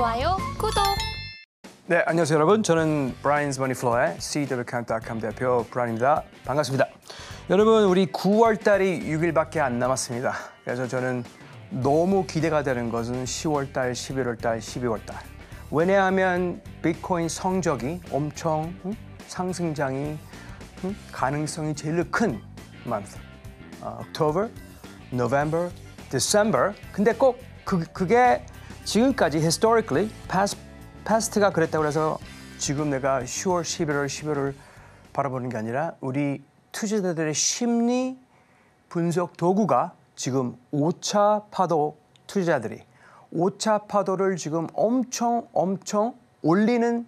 좋아요, 구독! 네, 안녕하세요 여러분. 저는 브라인 머니플로의 CWCount.com 대표 브라인입니다. 반갑습니다. 여러분, 우리 9월 달이 6일밖에 안 남았습니다. 그래서 저는 너무 기대가 되는 것은 10월 달, 11월 달, 12월 달. 왜냐하면 비트코인 성적이 엄청 음? 상승장이 음? 가능성이 제일 큰 m o n t h 어, October, November, December. 근데 꼭 그, 그게 지금까지 historically, past, past가 그랬다고 해서 지금 내가 10월, 11월, 12월을 바라보는 게 아니라 우리 투자자들의 심리 분석 도구가 지금 5차 파도 투자자들이 5차 파도를 지금 엄청 엄청 올리는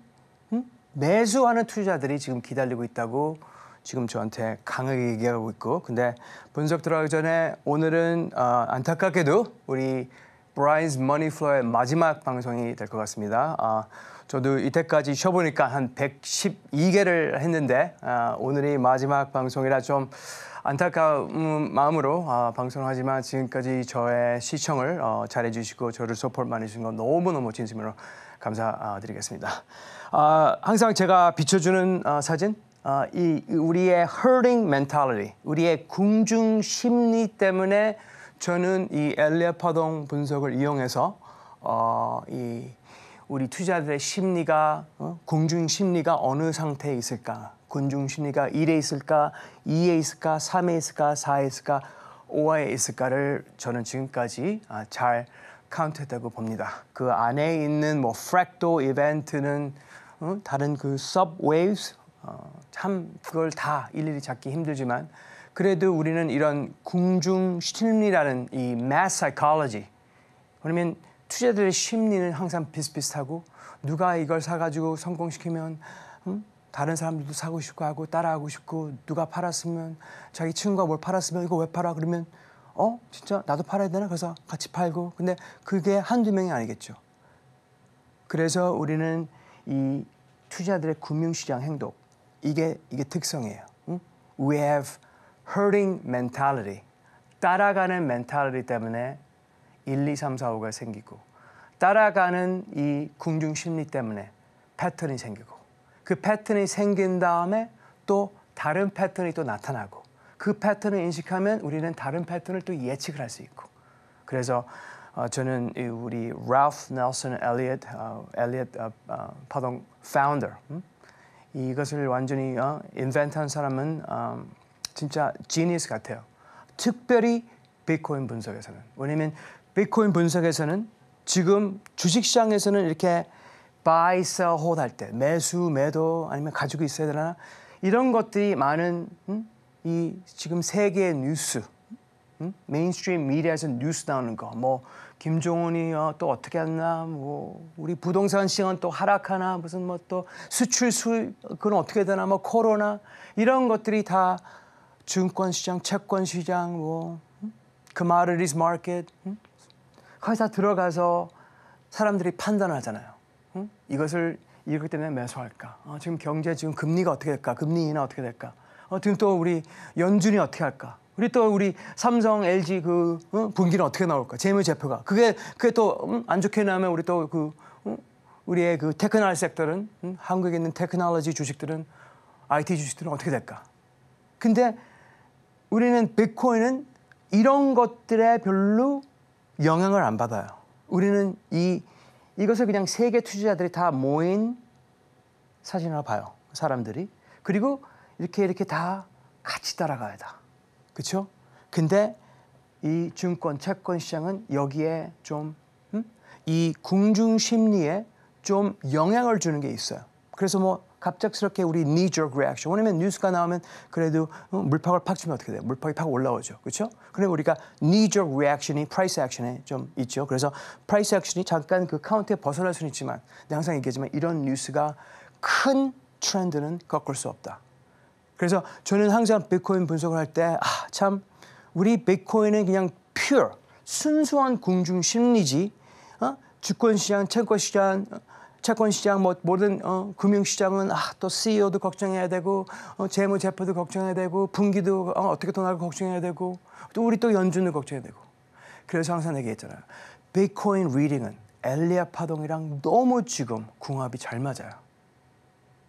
음? 매수하는 투자자들이 지금 기다리고 있다고 지금 저한테 강하게 얘기하고 있고 근데 분석 들어가기 전에 오늘은 어, 안타깝게도 우리 브라이즈 머니플로의 마지막 방송이 될 것 같습니다. 아, 저도 이때까지 쉬어보니까 한 112개를 했는데 아, 오늘이 마지막 방송이라 좀 안타까운 마음으로 아, 방송 하지만 지금까지 저의 시청을 어, 잘해주시고 저를 소포트 많이 주신 건 너무너무 진심으로 감사드리겠습니다. 아, 항상 제가 비춰주는 어, 사진 어, 이 우리의 hurting mentality, 우리의 궁중 심리 때문에 저는 이 엘리아 파동 분석을 이용해서 어, 이 우리 투자들의 심리가 어? 공중 심리가 어느 상태에 있을까? 군중 심리가 1에 있을까? 2에 있을까? 3에 있을까? 4에 있을까? 5에 있을까를 저는 지금까지 아, 잘 카운트했다고 봅니다. 그 안에 있는 뭐프랙도 이벤트는 어? 다른 그 서브 웨이브 어, 참 그걸 다 일일이 찾기 힘들지만 그래도 우리는 이런 궁중 심리라는 이 mass psychology 그러면 투자들의 심리는 항상 비슷비슷하고 누가 이걸 사가지고 성공시키면 음? 다른 사람들도 사고 싶고 하고 따라하고 싶고 누가 팔았으면 자기 친구가 뭘 팔았으면 이거 왜 팔아 그러면 어 진짜 나도 팔아야 되나 그래서 같이 팔고 근데 그게 한두 명이 아니겠죠 그래서 우리는 이 투자들의 금융시장 행동 이게 이게 특성이에요 응? 음? We have hurting mentality, 따라가는 멘탈리 때문에 1, 2, 3, 4, 5가 생기고 따라가는 이 궁중 심리 때문에 패턴이 생기고 그 패턴이 생긴 다음에 또 다른 패턴이 또 나타나고 그 패턴을 인식하면 우리는 다른 패턴을 또 예측을 할 수 있고 그래서 어, 저는 우리 랄프 넬슨 엘리엇 어, 엘리엇 어, 파동 어, 파운더 음? 이것을 완전히 어, 인벤트한 사람은 어, 진짜 지니스 같아요. 특별히 비트코인 분석에서는. 왜냐면 비트코인 분석에서는 지금 주식시장에서는 이렇게 buy, sell, hold 할때 매수, 매도 아니면 가지고 있어야 되나 이런 것들이 많은 음? 이 지금 세계 뉴스 음? 메인스트림 미디어에서 뉴스 나오는 거 뭐 김종훈이 어, 또 어떻게 하나 뭐 우리 부동산 시장 또 하락하나 무슨 뭐 또 수출 수 그건 어떻게 되나 뭐 코로나 이런 것들이 다 증권 시장, 채권 시장, 뭐 commodities market 응? 그 거기 서 들어가서 사람들이 판단하잖아요. 응? 이것을 이렇기 때문 매수할까? 어, 지금 경제 지금 금리가 어떻게 될까? 금리 인하 어떻게 될까? 어, 지금 또 우리 연준이 어떻게 할까? 우리 또 우리 삼성, LG 그 어? 분기는 어떻게 나올까? 재무 제표가 그게 그게 또안 음? 좋게 나면 우리 또그 음? 어, 우리의 그 테크널 섹터는 음? 한국에 있는 테크놀로지 주식들은 IT 주식들은 어떻게 될까? 근데 우리는 비트코인은 이런 것들에 별로 영향을 안 받아요. 우리는 이 이것을 그냥 세계 투자자들이 다 모인 사진으 봐요. 사람들이. 그리고 이렇게 이렇게 다 같이 따라가야 다. 그렇죠? 근데 이 증권 채권 시장은 여기에 좀이 음? 궁중 심리에 좀 영향을 주는 게 있어요. 그래서 뭐 갑작스럽게 우리 knee jerk reaction. 왜냐면 뉴스가 나오면 그래도 어, 물팍을 팍 치면 어떻게 돼요? 물팍이 팍 올라오죠. 그렇죠? 그래 우리가 knee jerk reaction이 price action에 좀 있죠. 그래서 price action이 잠깐 그 카운트에 벗어날 수는 있지만 항상 얘기하지만 이런 뉴스가 큰 트렌드는 꺾을 수 없다. 그래서 저는 항상 비트코인 분석을 할 때 아, 참 우리 비트코인은 그냥 퓨어 순수한 공중 심리지 어? 주권 시장, 채권 시장, 채권 시장, 뭐 모든 어, 금융 시장은 아, 또 CEO도 걱정해야 되고 어, 재무 제표도 걱정해야 되고 분기도 어, 어떻게 돈 나갈 걱정해야 되고 또 우리 또연준을 걱정해야 되고. 그래서 항상 얘기했잖아요. 비트코인 리딩은 엘리아 파동이랑 너무 지금 궁합이 잘 맞아요.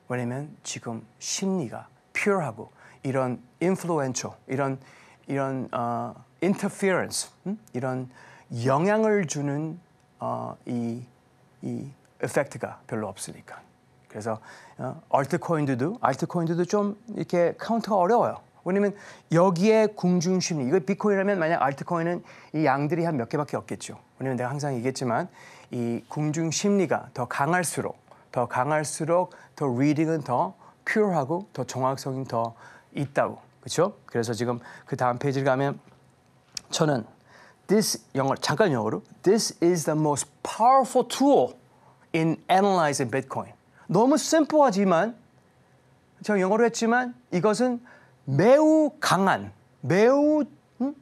왜냐면 지금 심리가 퓨어하고 이런 인플루엔셜, 이런 이런 어, i n t e r f 음? 이런 영향을 주는 어, 이, 이 에펙트가 별로 없으니까. 그래서 알트코인들도 어, 알트코인들도 좀 이렇게 카운트가 어려워요. 왜냐면 여기에 궁중 심리. 이거 비코인이라면 만약 알트코인은 이 양들이 한 몇 개밖에 없겠죠. 왜냐면 내가 항상 얘기했지만 이 궁중 심리가 더 강할수록 더 강할수록 더 리딩은 더 퓨어하고 더 정확성이 더 있다고. 그렇죠? 그래서 지금 그 다음 페이지를 가면 저는 this 영어 잠깐 영어로 this is the most powerful tool in analyzing Bitcoin. 너무 심플하지만 제가 영어로 했지만 이것은 매우 강한, 매우 음?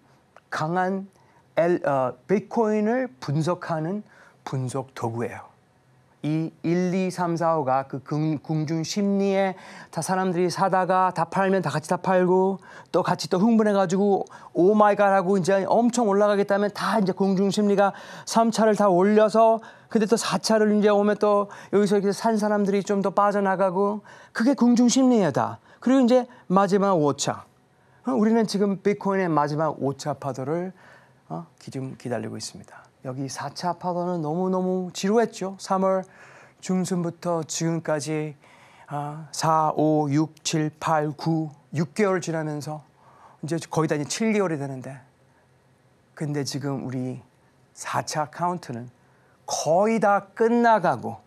강한 엘, 어, 비트코인을 분석하는 분석 도구예요. 이 1, 2, 3, 4, 5가 그 궁중 심리에 다 사람들이 사다가 다 팔면 다 같이 다 팔고 또 같이 또 흥분해가지고 오 마이 갓 하고 이제 엄청 올라가겠다면 다 이제 궁중 심리가 3차를 다 올려서 근데 또 4차를 이제 오면 또 여기서 이렇게 산 사람들이 좀 더 빠져나가고 그게 궁중 심리예 다. 그리고 이제 마지막 5차. 어, 우리는 지금 비트코인의 마지막 5차 파도를 어? 지금 기다리고 있습니다. 여기 4차 파도는 너무너무 지루했죠. 3월 중순부터 지금까지 4, 5, 6, 7, 8, 9, 6개월 지나면서 이제 거의 다 이제 7개월이 되는데 근데 지금 우리 4차 카운트는 거의 다 끝나가고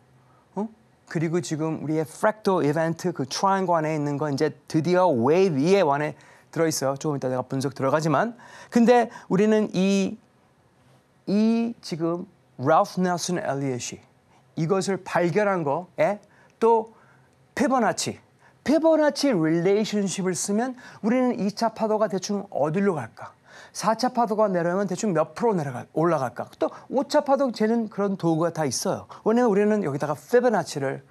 어? 그리고 지금 우리의 프랙토 이벤트 그 트라이앵글 안에 있는 건 이제 드디어 웨이브 2의 완에 들어있어요. 조금 이따 내가 분석 들어가지만 근데 우리는 이이 지금 랄프 넬슨 엘리엇이 이것을 발견한 거에 또 페버나치 페버나치 릴레이션십을 쓰면 우리는 2차 파도가 대충 어디로 갈까? 4차 파도가 내려오면 대충 몇 프로 내려갈, 올라갈까? 또 5차 파도 재는 그런 도구가 다 있어요. 왜냐면 우리는 여기다가 페버나치를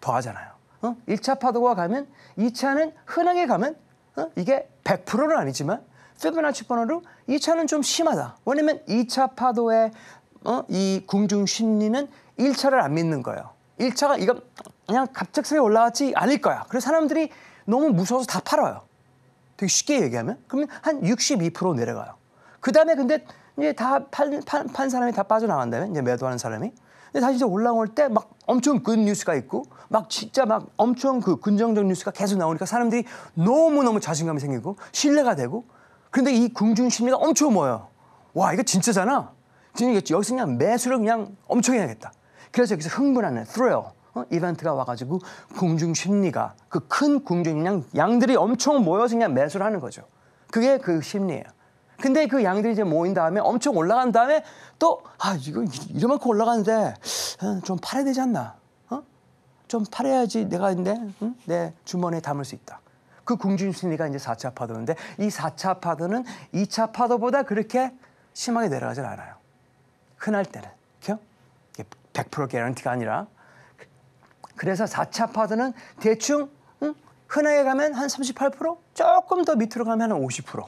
더하잖아요. 어? 1차 파도가 가면 2차는 흔하게 가면 어? 이게 100%는 아니지만 피부나치 번호로 2차는 좀 심하다. 왜냐면 2차 파도의 어, 이 궁중 심리는 1차를 안 믿는 거예요. 1차가 이거 그냥 갑작스레 올라왔지 않을 거야. 그래서 사람들이 너무 무서워서 다 팔아요. 되게 쉽게 얘기하면 그러면 한 62% 내려가요. 그 다음에 근데 이제 다판 판, 사람이 다 빠져나간다면 이제 매도하는 사람이 근데 다시 이제 올라올 때 막 엄청 굿 뉴스가 있고 막 진짜 막 엄청 그 긍정적 뉴스가 계속 나오니까 사람들이 너무 너무 자신감이 생기고 신뢰가 되고 근데 이 궁중심리가 엄청 모여요. 와, 이거 진짜잖아. 진짜 여기서 그냥 매수를 그냥 엄청 해야겠다. 그래서 여기서 흥분하는 thrill. 어? 이벤트가 와가지고 궁중 심리가 그 큰 궁중 양 양들이 엄청 모여서 그냥 매수를 하는 거죠. 그게 그 심리예요. 근데 그 양들이 이제 모인 다음에 엄청 올라간 다음에 또아 이거 이만큼 올라가는데 어, 좀 팔아야 되지 않나? 어? 좀 팔아야지 내가 근데 응? 내 주머니에 담을 수 있다. 그 궁중 심리가 이제 4차 파도인데 이 4차 파도는 2차 파도보다 그렇게 심하게 내려가질 않아요. 흔할 때는. 그죠? 100% 개런티가 아니라. 그래서 4차 파도는 대충 응? 흔하게 가면 한 38%? 조금 더 밑으로 가면 한 50%.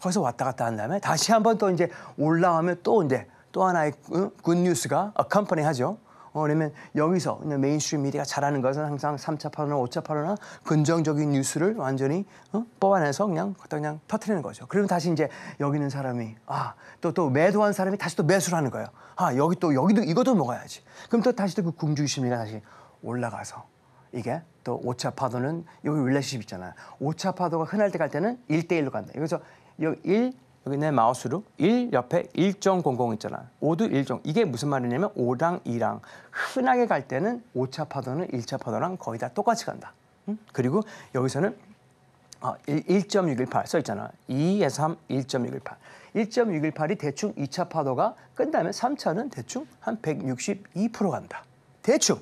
거기서 왔다 갔다 한 다음에 다시 한번 또 이제 올라오면 또 이제 또 하나의 응? 굿 뉴스가 컴퍼니 하죠. 어, 왜냐면 여기서 그냥 메인스트림 미디어가 잘하는 것은 항상 3차 파로나 5차 파로나 긍정적인 뉴스를 완전히 어? 뽑아내서 그냥 그다 그냥 터트리는 거죠. 그러면 다시 이제 여기 있는 사람이 아또 또 매도한 사람이 다시 또 매수를 하는 거예요. 아 여기 또 여기도 이것도 먹어야지. 그럼 또 다시 또 그 궁주 심리가 다시 올라가서 이게 또 5차 파도는 여기 릴레시십 있잖아요. 5차 파도가 흔할 때 갈 때는 1대1로 간다. 여기서 여기 1 여기 내 마우스로 1 옆에 1.00 있잖아. 5도 1정. 이게 무슨 말이냐면 5랑 2랑 흔하게 갈 때는 5차 파도는 1차 파도랑 거의 다 똑같이 간다. 응? 그리고 여기서는 아, 1.618 써있잖아. 2에 3, 1.618. 1.618이 대충 2차 파도가 끝나면 3차는 대충 한 162% 간다. 대충.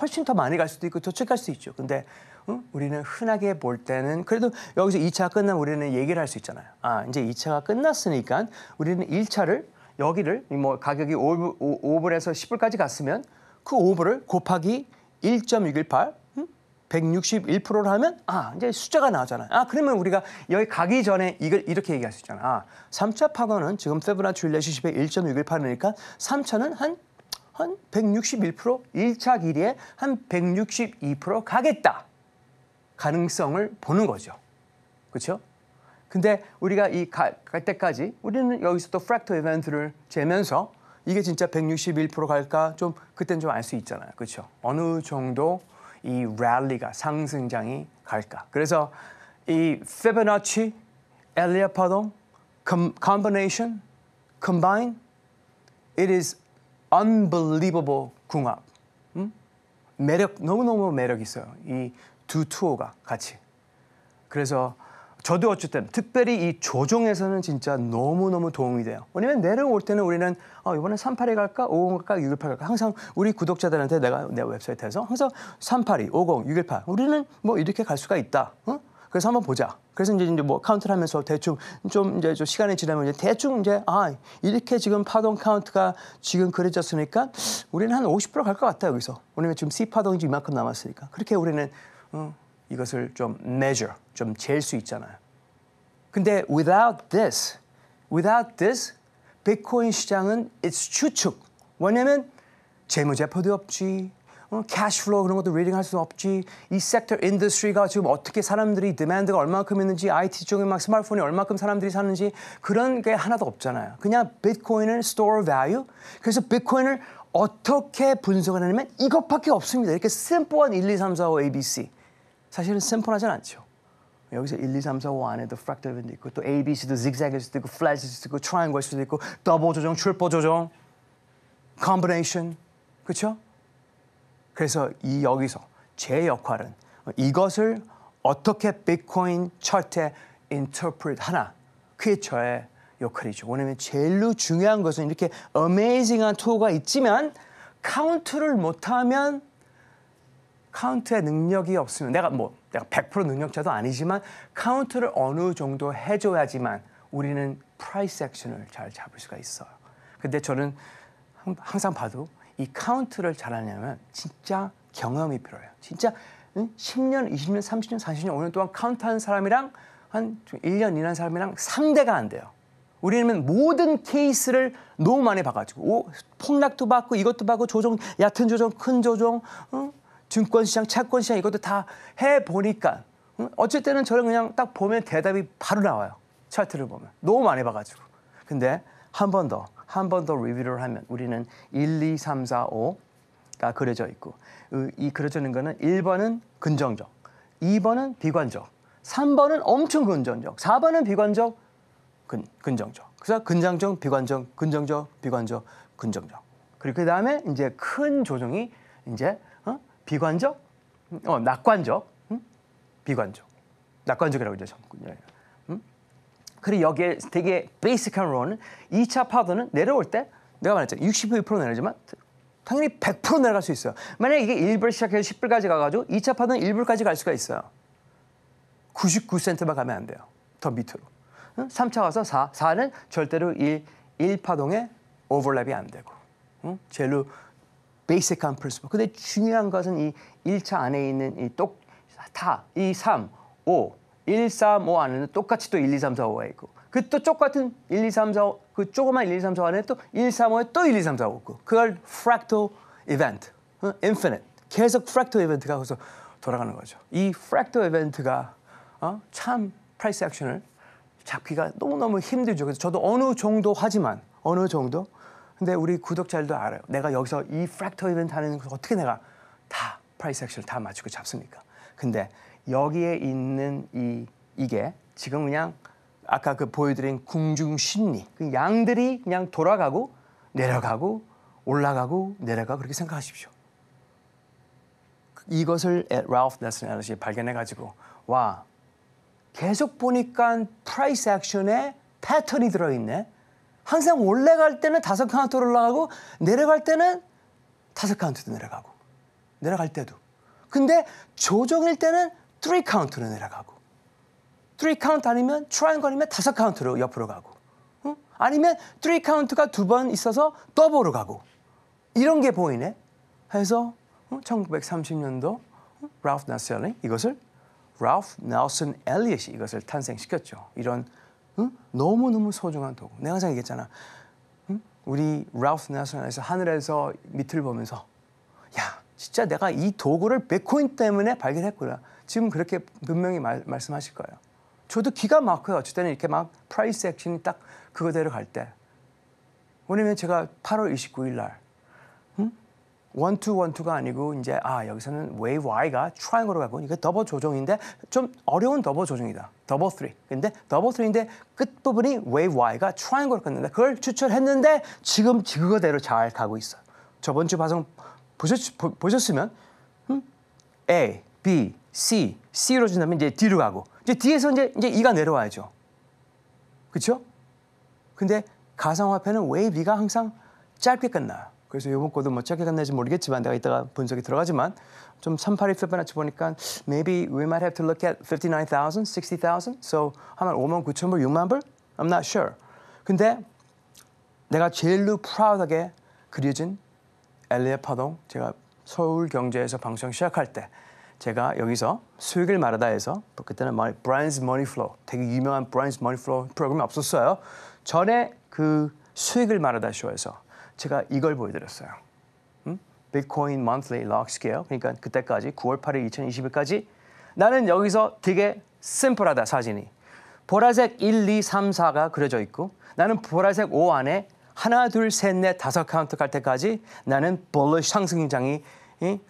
훨씬 더 많이 갈 수도 있고 도착할 수도 있죠. 근데 응? 어? 우리는 흔하게 볼 때는 그래도 여기서 2차 끝나면 우리는 얘기를 할 수 있잖아요. 아, 이제 2차가 끝났으니까 우리는 1차를 여기를 뭐 가격이 5불, 5불에서 10불까지 갔으면 그 5불을 곱하기 1.618 응? 161%를 하면 아 이제 숫자가 나오잖아요. 아 그러면 우리가 여기 가기 전에 이걸 이렇게 얘기할 수 있잖아. 아 3차 파고는 지금 세브나출 릴레시십의 1.618이니까 3차는 한한 161%, 1차 길이에 한 162% 가겠다. 가능성을 보는 거죠. 그렇죠? 근데 우리가 이갈 때까지 우리는 여기서 또 프랙터 이벤트를 재면서 이게 진짜 161% 갈까 좀 그땐 좀알 수 있잖아요. 그렇죠? 어느 정도 이 랠리가 상승장이 갈까. 그래서 이 피보나치, 엘리아 파동, 컴비네이션, 컴바인 it is unbelievable 궁합. 음? 매력 너무너무 매력 있어요. 이두 투어가 같이. 그래서 저도 어쨌든 특별히 이 조정에서는 진짜 너무너무 도움이 돼요. 왜냐면 내려올 때는 우리는 어, 이번에 38에 갈까? 50 갈까? 618 갈까? 항상 우리 구독자들한테 내가 내 웹사이트에서 항상 382, 50, 618 우리는 뭐 이렇게 갈 수가 있다. 응? 어? 그래서 한번 보자. 그래서 이제, 이제 뭐 카운트를 하면서 대충 좀 이제 좀 시간이 지나면 이제 대충 이제 아 이렇게 지금 파동 카운트가 지금 그려졌으니까 우리는 한 50%갈 것 같다 여기서. 왜냐면 지금 C 파동이 이만큼 남았으니까. 그렇게 우리는 이것을 좀 measure, 좀 잴 수 있잖아요. 근데 without this, without this, 비트코인 시장은 it's 추측 왜냐면 재무제표도 없지, 어, cash flow 그런 것도 리딩할 수 없지. 이 sector i n d u s t r y 가 지금 어떻게 사람들이 d e m a n d 가얼만큼 있는지, IT 쪽에 막 스마트폰이 얼만큼 사람들이 사는지 그런 게 하나도 없잖아요. 그냥 비트코인을 store value. 그래서 비트코인을 어떻게 분석하냐면 이것밖에 없습니다. 이렇게 심플한 1, 2, 3, 4, 5, ABC. 사실은 심플하진 않죠. 여기서 1, 2, 3, 4, 5 안에도 프랙티브도 있고 또 A, B, C도 zigzag일 수도 있고 플랫일 수도 있고 트라이앵글 수도 있고 더블 조정, 출포 조정, 컴비네이션, 그렇죠? 그래서 이 여기서 제 역할은 이것을 어떻게 비트코인 차트에 인터프릿 하나 그게 저의 역할이죠. 왜냐면 제일 중요한 것은 이렇게 어메이징한 투어가 있지만 카운트를 못하면 카운트의 능력이 없으면 내가 뭐 내가 100% 능력자도 아니지만 카운트를 어느 정도 해줘야지만 우리는 프라이스 액션을 잘 잡을 수가 있어요. 근데 저는 항상 봐도 이 카운트를 잘하냐면 진짜 경험이 필요해요. 진짜 10년, 20년, 30년, 40년, 5년 동안 카운트하는 사람이랑 한 1년 일한 사람이랑 상대가 안 돼요. 우리는 모든 케이스를 너무 많이 봐가지고 오, 폭락도 받고 이것도 받고 조정, 얕은 조정, 큰 조정, 응? 증권시장, 채권시장 이것도 다 해보니까 어쨌든 저는 그냥 딱 보면 대답이 바로 나와요. 차트를 보면. 너무 많이 봐가지고. 근데 한 번 더, 한 번 더 리뷰를 하면 우리는 1, 2, 3, 4, 5가 그려져 있고 이 그려져 있는 거는 1번은 긍정적, 2번은 비관적, 3번은 엄청 긍정적, 4번은 비관적, 근, 긍정적. 그래서 긍정적, 비관적, 긍정적, 비관적, 긍정적. 그리고 그 다음에 이제 큰 조정이 이제 비관적, 어, 낙관적, 음? 비관적, 낙관적이라고 이제 전군요. 음? 예. 그리고 여기에 되게 베이스한 론은 2차 파도는 내려올 때 내가 말했잖아요. 62% 내려지만 당연히 100% 내려갈 수 있어요. 만약에 이게 1불 시작해서 10불까지 가가지고 2차 파도는 1불까지 갈 수가 있어요. 99센트만 가면 안 돼요. 더 밑으로. 3차 가서 4, 4는 절대로 1, 1파동에 오버랩이 안 되고 응? 젤로 베이직한 프린시플. 근데 중요한 것은 이 1차 안에 있는 이 똑, 다, 이 3, 5, 1, 3, 5 안에는 똑같이 또 1, 2, 3, 4, 5가 있고 그 또 똑같은 1, 2, 3, 4, 5, 그 조그만 1, 2, 3, 4 안에 또 1, 3, 5에 또 1, 2, 3, 4, 5 있고 그걸 fractal 프랙토 이벤트, 어? 인피니트. 계속 fractal e v e n t 가 거기서 돌아가는 거죠. 이 fractal e v e n t 가 어? 참 a c t i o n 을 잡기가 너무너무 힘들죠. 그래서 저도 어느 정도 하지만 어느 정도 근데 우리 구독자들도 알아요. 내가 여기서 이 프랙터 이벤트 하는 걸 어떻게 내가 다 프라이스 액션을 다 맞추고 잡습니까? 근데 여기에 있는 이 이게 지금 그냥 아까 그 보여드린 궁중 심리 그 양들이 그냥 돌아가고 내려가고 올라가고 내려가 그렇게 생각하십시오. 이것을 랄프 네슨 에너시 발견해 가지고 와 계속 보니까 프라이스 액션에 패턴이 들어있네. 항상 올라갈 때는 다섯 카운트로 올라가고 내려갈 때는 다섯 카운트로 내려가고 내려갈 때도 근데 조정일 때는 트리 카운트로 내려가고 트리 카운트 아니면 트라이앵글 아면 다섯 카운트로 옆으로 가고 응? 아니면 트리 카운트가 두 번 있어서 더블로 가고 이런 게 보이네 해서 1930년도 라프 나셀링 이것을 라프 나우슨 엘리엇이 이것을 탄생시켰죠 이런 응? 너무너무 소중한 도구. 내가 항상 얘기했잖아. 응? 우리 라우스 나셔널에서 하늘에서 밑을 보면서 야 진짜 내가 이 도구를 백코인 때문에 발견했구나. 지금 그렇게 분명히 말, 말씀하실 거예요. 저도 기가 막혀요. 어쨌든 이렇게 막 프라이스 액션이 딱 그거대로 갈 때. 왜냐면 제가 8월 29일 날 원투 원투가 아니고 이제 아 여기서는 웨이브 이가 트라이앵글로 가고 이게 더버 조정인데 좀 어려운 더버 조정이다. 더버 3. 근데 더버 3인데 끝부분이 웨이브 Y가 트라이앵글로 끝는데 그걸 추출했는데 지금 그거대로 잘 가고 있어. 저번 주 방송 보셨, 보, 셨으면 음? A, B, C, C로 준다면 이제 D로 가고 이제 D에서 이제 이제 E가 내려와야죠. 그렇죠? 근데 가상화폐는 웨이브 가 항상 짧게 끝나요. 그래서 이번 거도 뭐 어떻게 끝날지 모르겠지만 내가 이따가 분석이 들어가지만 좀382 피보나치 보니까 maybe we might have to look at 59,000, 60,000. So 한 5만 9천 불, 6만 불? I'm not sure. 근데 내가 제일로 프라우드하게 그려진 엘리아 파동 제가 서울 경제에서 방송 시작할 때 제가 여기서 수익을 말하다 해서 그때는 브라인즈 머니 플로우 되게 유명한 브라인즈 머니 플로우 프로그램이 없었어요. 전에 그 수익을 말하다 쇼에서 제가 이걸 보여드렸어요. 음? 비트코인 monthly log scale 그러니까 그때까지 9월 8일 2020일까지 나는 여기서 되게 심플하다 사진이 보라색 1, 2, 3, 4가 그려져 있고 나는 보라색 5 안에 하나, 둘, 셋, 넷, 다섯 카운트 갈 때까지 나는 볼러 상승장이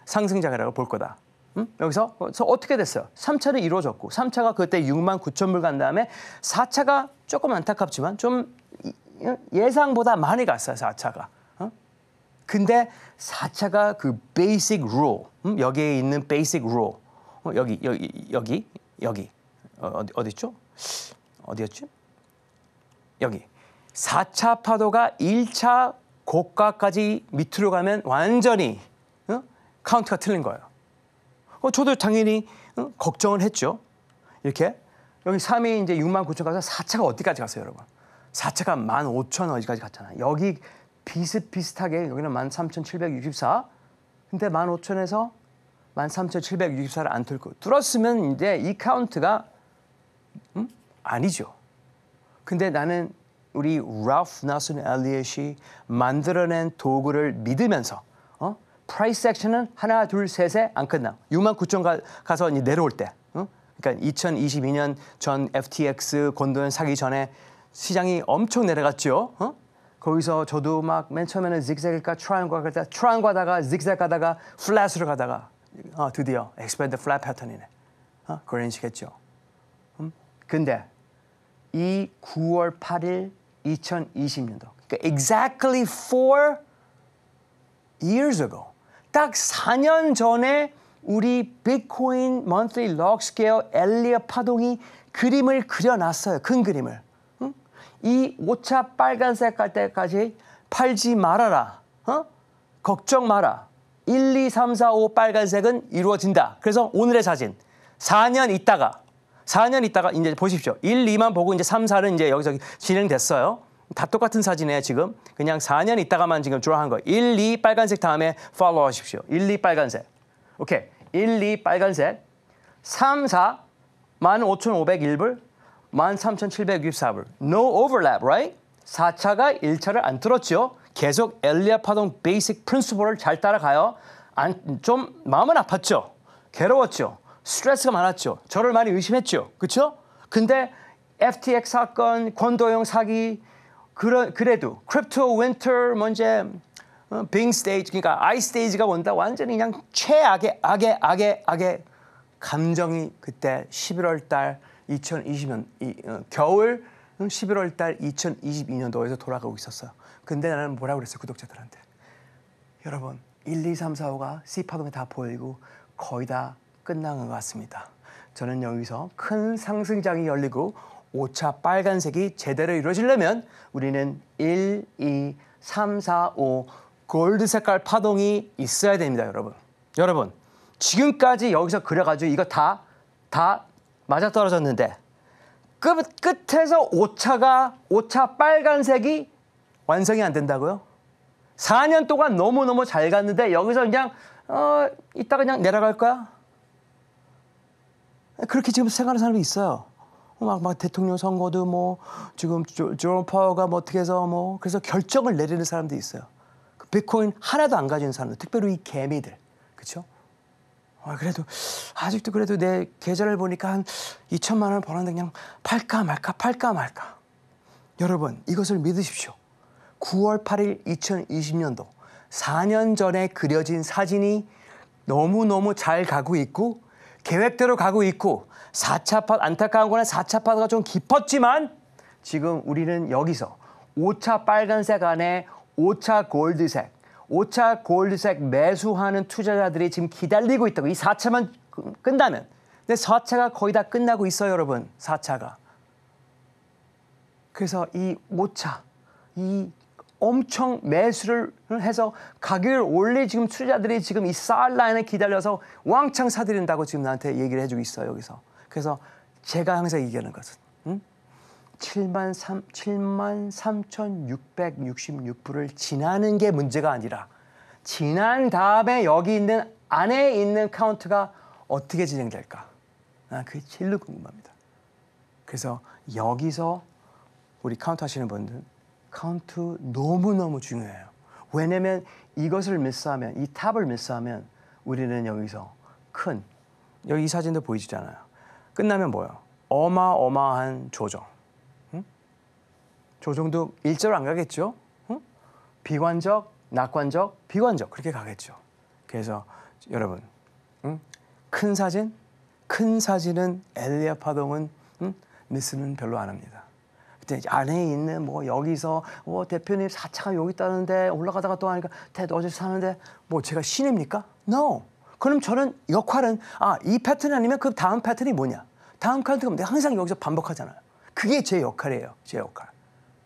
상승장이라고 볼 거다. 음? 여기서 어, 어떻게 됐어요? 3차는 이루어졌고 3차가 그때 6만 9천 불간 다음에 4차가 조금 안타깝지만 좀 예상보다 많이 갔어요. 4차가. 근데 4차가 그 basic rule 음? 여기에 있는 basic rule 어, 여기 여기 여기 여기 어, 디 어디 있죠? 어디였지? 여기 4차 파도가 1차 고가까지 밑으로 가면 완전히 어? 카운트가 틀린 거예요. 어, 저도 당연히 어? 걱정을 했죠. 이렇게 여기 3에 이제 6만 9천 가서 4차가 어디까지 갔어요, 여러분? 4차가 1만 0천 어디까지 갔잖아요. 여기 비슷비슷하게 여기는 13,764 근데 15,000에서 13,764를 안 뚫고 뚫었으면 이제 이 카운트가 음? 아니죠. 근데 나는 우리 라프 나슨 엘리엇이 만들어낸 도구를 믿으면서 어? 프라이스 액션은 하나 둘 셋에 안 끝나. 6만 9천 가, 가서 이제 내려올 때 어? 그러니까 2022년 전 FTX 곤도현 사기 전에 시장이 엄청 내려갔죠. 어? 거기서 저도 막 맨 처음에는 zigzag일까 트라이앵글 가다 트라이앵글 가다가 zigzag 가다가 플랫으로 가다가 어, 드디어 e x p a n d flat 패턴이네. 어, 그런 식했죠. 음? 근데 이 9월 8일 2020년도 그러니까 exactly 4 years ago 딱 4년 전에 우리 비트코인 monthly log scale 엘리어 파동이 그림을 그려놨어요. 큰 그림을. 이오차 빨간색 갈 때까지 팔지 말아라. 어? 걱정 마라. 1, 2, 3, 4, 5 빨간색은 이루어진다. 그래서 오늘의 사진. 4년 있다가 4년 있다가 이제 보십시오. 1, 2만 보고 이제 3, 4는 이제 여기서 진행됐어요. 다 똑같은 사진에 이요 지금. 그냥 4년 있다가만 지금 주로한 거. 1, 2 빨간색 다음에 팔로우 하십시오. 1, 2 빨간색. 오케이. 1, 2 빨간색. 3, 4 15,501불. 13,764불. No overlap, right? 4차가 1차를 안 뚫었죠. 계속 엘리아 파동 베이식 프린스폴을 잘 따라가요. 안, 좀 마음은 아팠죠. 괴로웠죠. 스트레스가 많았죠. 저를 많이 의심했죠. 그렇죠? 근데 FTX 사건, 권도용 사기, 그러, 그래도 크립토 윈터 먼저 빙 어, 스테이지 그러니까 아이 스테이지가 온다 완전히 그냥 최악의 악의 악의 악의 감정이 그때 11월 달 2020년 이, 어, 겨울 11월 음, 달 2022년도에서 돌아가고 있었어요. 근데 나는 뭐라고 그랬어요 구독자들한테. 여러분 1, 2, 3, 4, 5가 C파동에 다 보이고 거의 다 끝난 것 같습니다. 저는 여기서 큰 상승장이 열리고 5차 빨간색이 제대로 이루어지려면 우리는 1, 2, 3, 4, 5 골드 색깔 파동이 있어야 됩니다, 여러분. 여러분, 지금까지 여기서 그려가지고 이거 다, 다 맞아 떨어졌는데 끝 끝에서 오차가 오차 빨간색이 완성이 안 된다고요? 4년 동안 너무너무 잘 갔는데 여기서 그냥 어 이따 그냥 내려갈 거야? 그렇게 지금 생각하는 사람이 있어요. 막, 막 대통령 선거도 뭐 지금 조런 파워가 뭐 어떻게 해서 뭐 그래서 결정을 내리는 사람도 있어요. 그 비트코인 하나도 안 가진 사람들, 특별히 이 개미들, 그렇죠? 아, 그래도 아직도 그래도 내 계좌를 보니까 한 2천만 원을 벌었는데 그냥 팔까 말까 팔까 말까. 여러분 이것을 믿으십시오. 9월 8일 2020년도 4년 전에 그려진 사진이 너무너무 잘 가고 있고 계획대로 가고 있고 4차 파 안타까운 거는 4차 파도가 좀 깊었지만 지금 우리는 여기서 5차 빨간색 안에 5차 골드색 5차 골드색 매수하는 투자자들이 지금 기다리고 있다고 이 4차만 끝나면 근데 4차가 거의 다 끝나고 있어요 여러분 4차가 그래서 이 5차 이 엄청 매수를 해서 가격을 올리 지금 투자들이 지금 이 쌀라인을 기다려서 왕창 사들인다고 지금 나한테 얘기를 해주고 있어요 여기서 그래서 제가 항상 얘기하는 것은 7만, 3, 7만 3,666불을 지나는 게 문제가 아니라 지난 다음에 여기 있는 안에 있는 카운트가 어떻게 진행될까? 아, 그게 제일 궁금합니다. 그래서 여기서 우리 카운트 하시는 분들 카운트 너무너무 중요해요. 왜냐면 이것을 미스하면 이 탑을 미스하면 우리는 여기서 큰 여기 이 사진도 보이시잖아요. 끝나면 뭐예요? 어마어마한 조정. 조정도 일절 안 가겠죠? 응? 비관적, 낙관적, 비관적 그렇게 가겠죠. 그래서 여러분 응? 큰 사진, 큰 사진은 엘리야 파동은 응? 미스는 별로 안 합니다. 그때 안에 있는 뭐 여기서 뭐 대표님 사차가 여기 있다는데 올라가다가 또 하니까 대도 어제 사는데 뭐 제가 신입니까? No. 그럼 저는 역할은 아이 패턴이 아니면 그 다음 패턴이 뭐냐? 다음 카운트가 내가 항상 여기서 반복하잖아요. 그게 제 역할이에요. 제 역할.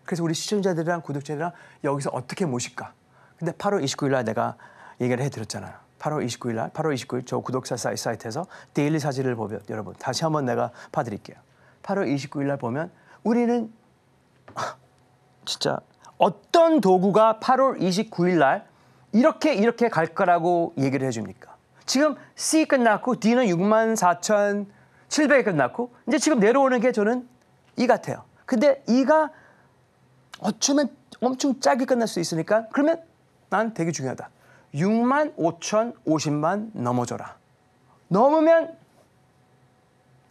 그래서 우리 시청자들이랑 구독자들이랑 여기서 어떻게 모실까? 근데 8월 29일 날 내가 얘기를 해드렸잖아요. 8월 29일 날, 8월 29일 저 구독자 사이트에서 데일리 사진을 보면 여러분 다시 한번 내가 봐드릴게요. 8월 29일 날 보면 우리는 진짜 어떤 도구가 8월 29일 날 이렇게 이렇게 갈 거라고 얘기를 해줍니까? 지금 C 끝났고 D는 6만 4천 700이 끝났고 이제 지금 내려오는 게 저는 E 같아요. 근데 E가 어쩌면 엄청 짧게 끝날 수 있으니까 그러면 난 되게 중요하다. 6만 5천 50만 넘어져라. 넘으면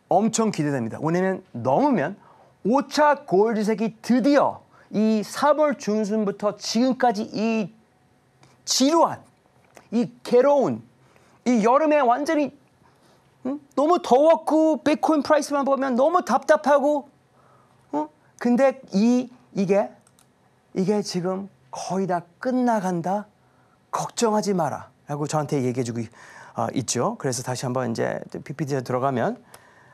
엄청 기대됩니다. 왜냐면 넘으면 5차 골드색이 드디어 이 3월 중순부터 지금까지 이 지루한, 이 괴로운, 이 여름에 완전히 응? 너무 더웠고 비트코인 프라이스만 보면 너무 답답하고 응? 근데 이 이게 이게 지금 거의 다 끝나간다. 걱정하지 마라. 라고 저한테 얘기해주고 어, 있죠. 그래서 다시 한번 이제 PPT에 들어가면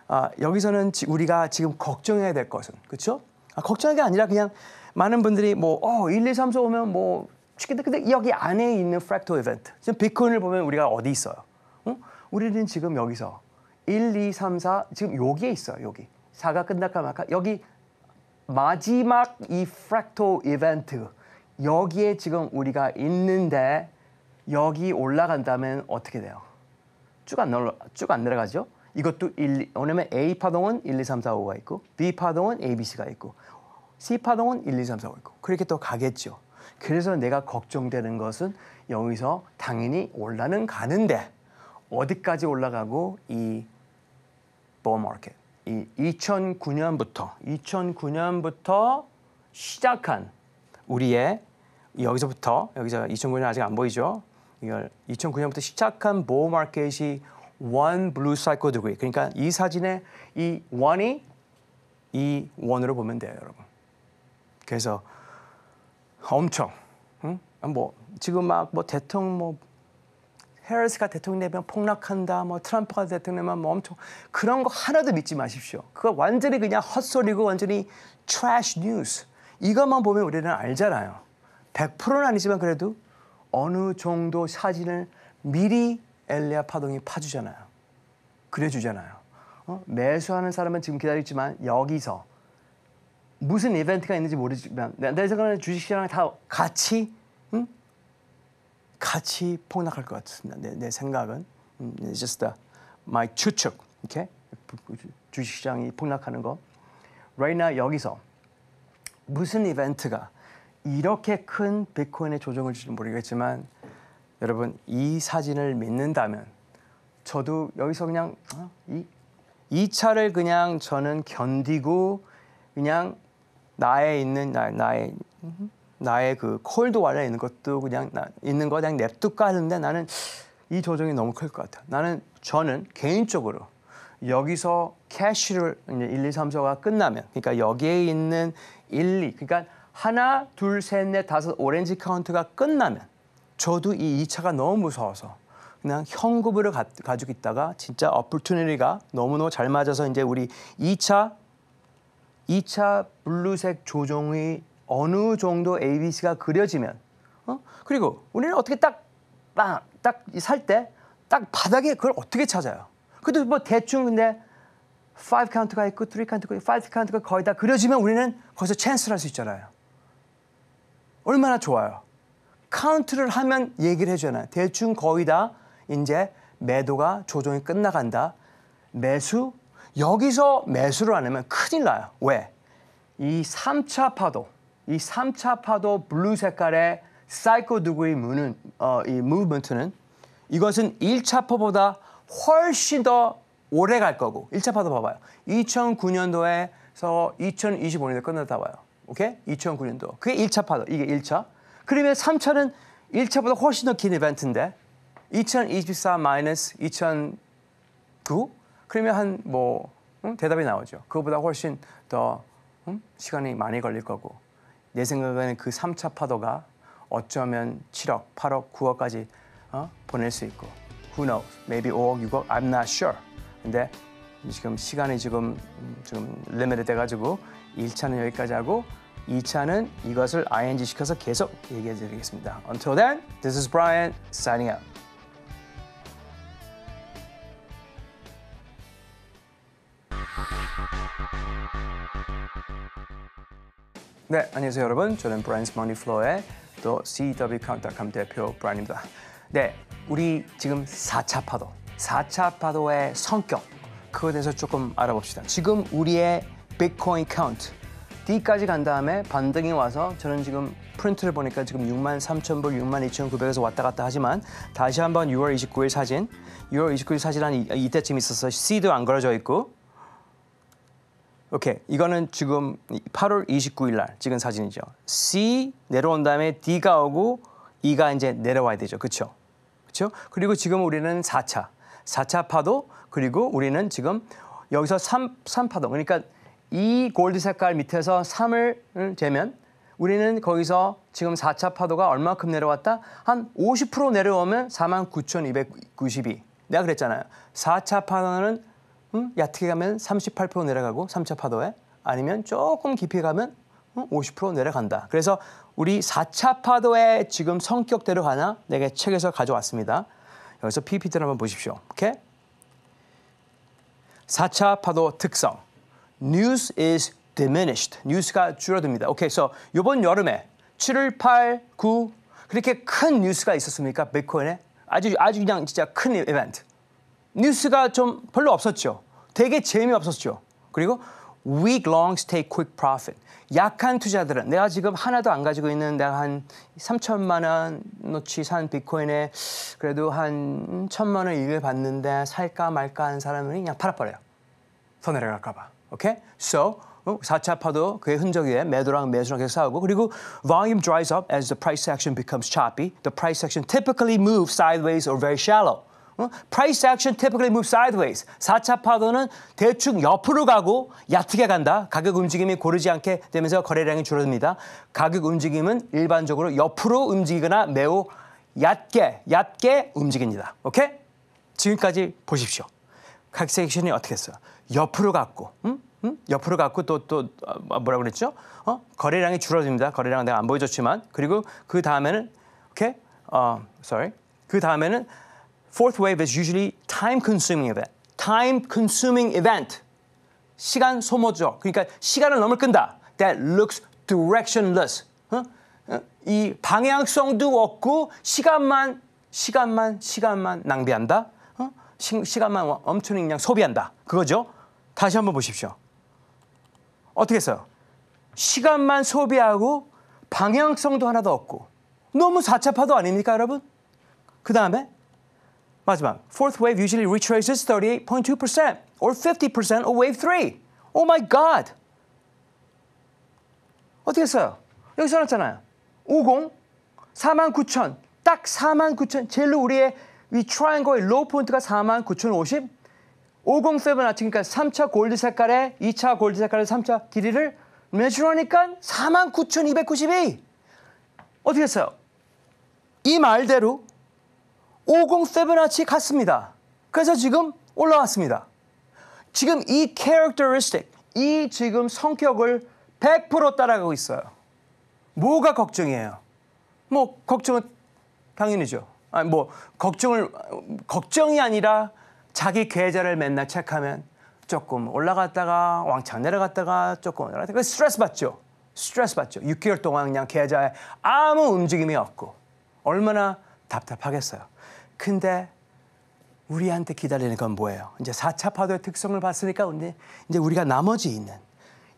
아, 여기서는 지, 우리가 지금 걱정해야 될 것은 그렇죠? 아, 걱정한 게 아니라 그냥 많은 분들이 뭐 어, 1, 2, 3, 4 오면 뭐 쉽게 근데 여기 안에 있는 프랙토 이벤트 지금 비트코인을 보면 우리가 어디 있어요? 응? 우리는 지금 여기서 1, 2, 3, 4 지금 여기에 있어요. 여기 4가 끝날까 말까 여기 마지막 이 프랙토 이벤트 여기에 지금 우리가 있는데 여기 올라간다면 어떻게 돼요? 쭉 안 내려가죠? 이것도 1, 왜냐면 A 파동은 1, 2, 3, 4, 5가 있고 B 파동은 A, B, C가 있고 C 파동은 1, 2, 3, 4, 5 있고 그렇게 또 가겠죠. 그래서 내가 걱정되는 것은 여기서 당연히 올라는 가는데 어디까지 올라가고 이 bull market 이 2009년부터 2009년부터 시작한 우리의 여기서부터 여기서 2009년 아직 안 보이죠? 이걸 2009년부터 시작한 보호 마켓이 원 블루 사이코 드그리 그러니까 이 사진에 이 원이 이 원으로 보면 돼요, 여러분. 그래서 엄청 응? 뭐 지금 막 뭐 대통령 뭐 헤럴스가 대통령 되면 폭락한다, 뭐 트럼프가 대통령 되면 뭐 엄청 그런 거 하나도 믿지 마십시오. 그거 완전히 그냥 헛소리고 완전히 트래쉬 뉴스. 이것만 보면 우리는 알잖아요. 100%는 아니지만 그래도 어느 정도 사진을 미리 엘리아 파동이 파주잖아요. 그래주잖아요. 어? 매수하는 사람은 지금 기다리지만 여기서 무슨 이벤트가 있는지 모르지만 내 생각에는 주식시장 다 같이 같이 폭락할 것 같습니다. 내, 내 생각은 음, 네, just a, my 추측, 이렇게 주식시장이 폭락하는 거. Right now 여기서 무슨 이벤트가 이렇게 큰 비트코인의 조정을 줄지 모르겠지만 여러분 이 사진을 믿는다면 저도 여기서 그냥 어? 이, 이 차를 그냥 저는 견디고 그냥 나에 있는 나, 나의 음? 나의 그 콜드 왈에 있는 것도 그냥 나, 있는 거 그냥 냅두까 하는데 나는 이 조정이 너무 클 것 같아. 나는 저는 개인적으로 여기서 캐시를 1, 2, 3서가 끝나면 그러니까 여기에 있는 1, 2 그러니까 하나, 둘, 셋, 넷, 다섯 오렌지 카운트가 끝나면 저도 이 2차가 너무 무서워서 그냥 현금으로 가, 가지고 있다가 진짜 어플투니리가 너무너무 잘 맞아서 이제 우리 2차 2차 블루색 조정의 어느 정도 A, B, C가 그려지면 어? 그리고 우리는 어떻게 딱딱딱살 아, 때딱 바닥에 그걸 어떻게 찾아요? 그래도 뭐 대충 근데 5 카운트가 있고 3 카운트가 있고 5 카운트가 거의 다 그려지면 우리는 거기서 찬스를 할 수 있잖아요. 얼마나 좋아요. 카운트를 하면 얘기를 해주잖아요. 대충 거의 다 이제 매도가 조정이 끝나간다. 매수 여기서 매수를 안 하면 큰일 나요. 왜? 이 3차 파도 이 3차 파도 블루 색깔의 사이코 누구의 문은 어, 이 무브먼트는 이것은 1차 파보다 훨씬 더 오래 갈 거고 1차 파도 봐봐요. 2009년도에서 2025년도 끝났다 봐요. 오케이? 2009년도. 그게 1차 파도. 이게 1차. 그러면 3차는 1차보다 훨씬 더 긴 이벤트인데 2024 마이너스 2009? 그러면 한뭐 응? 대답이 나오죠. 그거보다 훨씬 더 응? 시간이 많이 걸릴 거고 내 생각에는 그 3차 파도가 어쩌면 7억, 8억, 9억까지 어? 보낼 수 있고 who knows, maybe 5억, 6억, I'm not sure. 근데 지금 시간이 지금 음, 지금 리미트 돼가지고 1차는 여기까지 하고 2차는 이것을 ing 시켜서 계속 얘기해 드리겠습니다. Until then, this is Brian signing out. Thank you. 네, 안녕하세요 여러분. 저는 브랜스 머니플로의 또 CWCount.com 대표 브랜입니다. 네, 우리 지금 4차 파도, 4차 파도의 성격 그거에 대해서 조금 알아봅시다. 지금 우리의 비트코인 카운트 D까지 간 다음에 반등이 와서 저는 지금 프린트를 보니까 지금 6만 3천 불, 6만 2천 9백에서 왔다 갔다 하지만 다시 한번 6월 29일 사진, 6월 29일 사진 한 이때쯤 있어서 었 C도 안 걸어져 있고 오케이. 이거는 지금 8월 29일 날 찍은 사진이죠. C 내려온 다음에 D가 오고 E가 이제 내려와야 되죠. 그렇죠? 그렇죠? 그리고 지금 우리는 4차. 4차 파도 그리고 우리는 지금 여기서 3, 3파도. 그러니까 이 골드 색깔 밑에서 3을 재면 우리는 거기서 지금 4차 파도가 얼마큼 내려왔다? 한 50% 내려오면 49,292. 내가 그랬잖아요. 4차 파도는 음, 얕게 가면 38% 내려가고 3차 파도에 아니면 조금 깊이 가면 50% 내려간다. 그래서 우리 4차 파도에 지금 성격대로 가나 내가 책에서 가져왔습니다. 여기서 PPT를 한번 보십시오. 오케이? 4차 파도 특성. News is diminished. 뉴스가 줄어듭니다. 오케이. 그래서 so 이번 여름에 7월 8, 9 그렇게 큰 뉴스가 있었습니까? 메코엔에 아주 아주 그냥 진짜 큰 이벤트. 뉴스가 좀 별로 없었죠. 되게 재미없었죠. 그리고 week long stay quick profit. 약한 투자들은 내가 지금 하나도 안 가지고 있는 내가 한 3천만 원어치 산 비트코인에 그래도 한 천만 원 이익을 봤는데 살까 말까 한 사람은 그냥 팔아버려요. 더 내려갈까 봐. 오케이? So 4차 파도 그의 흔적에 매도랑 매수랑 계속 싸우고 그리고 volume dries up as the price action becomes choppy. The price action typically moves sideways or very shallow. 어? price action typically moves sideways. 4차 파도는 대충 옆으로 가고 얕게 간다. 가격 움직임이 고르지 않게 되면서 거래량이 줄어듭니다. 가격 움직임은 일반적으로 옆으로 움직이거나 매우 얕게, 얕게 움직입니다. 오케이? 지금까지 보십시오. 가격 섹션이 어떻게 했어요? 옆으로 갔고, 음? 음? 옆으로 갔고 또, 또, 어, 뭐라 그랬죠? 어? 거래량이 줄어듭니다. 거래량은 내가 안 보여줬지만. 그리고 그 다음에는, 오케이? 어, sorry. 그 다음에는 fourth wave is usually time-consuming event. time-consuming event. 시간 소모죠. 그러니까 시간을 넘을 끈다. That looks directionless. 어? 어? 이 방향성도 없고 시간만 시간만 시간만 낭비한다. 어? 시, 간만 엄청난 양 소비한다. 그거죠. 다시 한번 보십시오. 어떻게 했어요? 시간만 소비하고 방향성도 하나도 없고 너무 사차파도 아닙니까, 여러분? 그 다음에 마지막, fourth wave usually retraces 38.2% or 50% of wave 3. Oh my god! 어떻게 했어요? 여기 써놨잖아요. 50, 49,000, 딱 49,000. 젤로 우리의 이 트라이앵거의 로우 포인트가 49,050. 50 페브나치, 그러니까 3차 골드 색깔의 2차 골드 색깔의 3차 길이를 매주하니까 49,292. 어떻게 했어요? 이 말대로 507같이 갔습니다. 그래서 지금 올라왔습니다. 지금 이 characteristic, 이 지금 성격을 100% 따라가고 있어요. 뭐가 걱정이에요? 뭐 걱정은 당연히죠. 아니 뭐 걱정을 걱정이 아니라 자기 계좌를 맨날 체크하면 조금 올라갔다가 왕창 내려갔다가 조금 올라갔다가 스트레스 받죠. 스트레스 받죠. 6개월 동안 그냥 계좌에 아무 움직임이 없고 얼마나 답답하겠어요. 근데 우리한테 기다리는 건 뭐예요? 이제 4차 파도의 특성을 봤으니까 이제 우리가 나머지 있는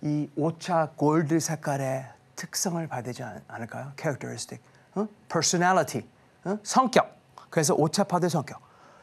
이 5차 골드 색깔의 특성을 봐지 않을까요? characteristic, 어? personality, 어? 성격. 그래서 5차 파도의 성격.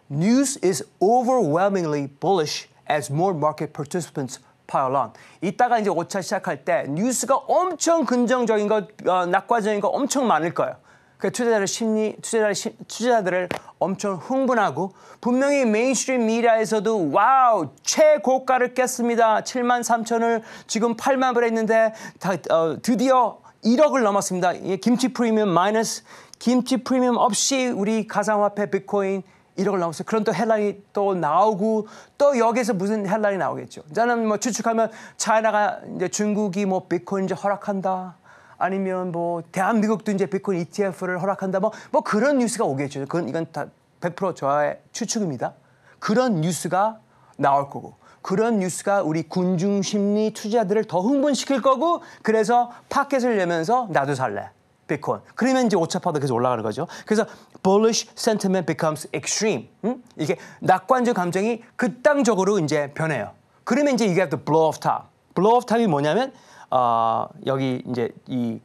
News is overwhelmingly bullish as more market participants pile on. 이따가 이제 5차 시작할 때 뉴스가 엄청 긍정적인 거, 어, 낙과적인 거 엄청 많을 거예요. 그 투자자를 심리 투자자를 투자자들을 엄청 흥분하고 분명히 메인스트림 미디어에서도 와우 최고가를 깼습니다. 7만 3천을 지금 8만 불에 했는데 다, 어, 드디어 1억을 넘었습니다. 김치 프리미엄 마이너스 김치 프리미엄 없이 우리 가상화폐 비트코인 1억을 넘었어요. 그런 또 헬라인이 또 나오고 또 여기서 무슨 헬라인이 나오겠죠. 저는 뭐 추측하면 차이나가 이제 중국이 뭐 비트코인 이제 허락한다. 아니면 뭐 대한민국도 이제 비트코인 ETF를 허락한다 뭐, 뭐 그런 뉴스가 오겠죠. 그건 이건 다 100% 저의 추측입니다. 그런 뉴스가 나올 거고 그런 뉴스가 우리 군중 심리 투자들을 더 흥분시킬 거고 그래서 파켓을 내면서 나도 살래. 비트코인. 그러면 이제 오차파도 계속 올라가는 거죠. 그래서 bullish sentiment becomes extreme. 음? 이게 낙관적 감정이 극단적으로 이제 변해요. 그러면 이제 이게 또 blow o f top. blow o f top이 뭐냐면 어, 여기 이제 이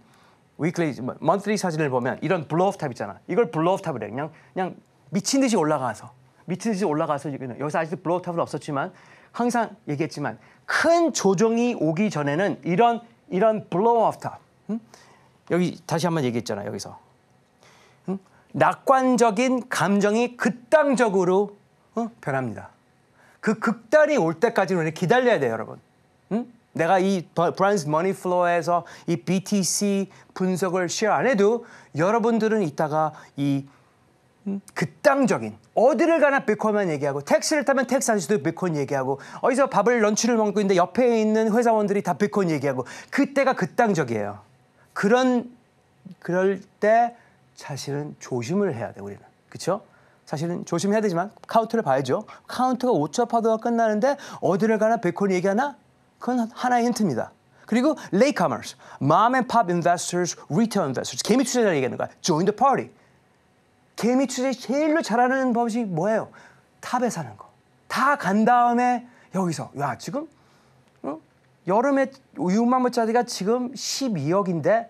위클리, 먼트리 뭐 사진을 보면 이런 블로업 탑 있잖아. 이걸 블로업 탑을 해. 그냥 그냥 미친 듯이 올라가서 미친 듯이 올라가서 여기서 아직도 블로업 탑은 없었지만 항상 얘기했지만 큰 조정이 오기 전에는 이런 이런 블로업 탑. 응? 여기 다시 한번 얘기했잖아. 여기서 응? 음? 낙관적인 감정이 극단적으로 어? 변합니다. 그 극단이 올 때까지 우리 기다려야 돼요, 여러분. 응? 음? 내가 이 브랜스 머니 플로에서 어이 BTC 분석을 쉐어 안 해도 여러분들은 이따가 이 음, 극단적인 어디를 가나 비트코인만 얘기하고 택시를 타면 택시 아저씨도 비트코인 얘기하고 어디서 밥을 런치를 먹고 있는데 옆에 있는 회사원들이 다 비트코인 얘기하고 그때가 극단적이에요. 그런 그럴 때 사실은 조심을 해야 돼 우리는 그렇죠? 사실은 조심해야 되지만 카운트를 봐야죠. 카운트가 5초 파도가 끝나는데 어디를 가나 비트코인 얘기하나 그건 하나의 힌트입니다. 그리고 laycomers, mom and pop i n v e 개미 투자자 얘기하는 거야. join the party. 개미 투자 제일로 잘하는 법이 뭐예요? 탑에 사는 거. 다 간 다음에 여기서 야 지금 어? 여름에 6만 원짜리가 지금 12억인데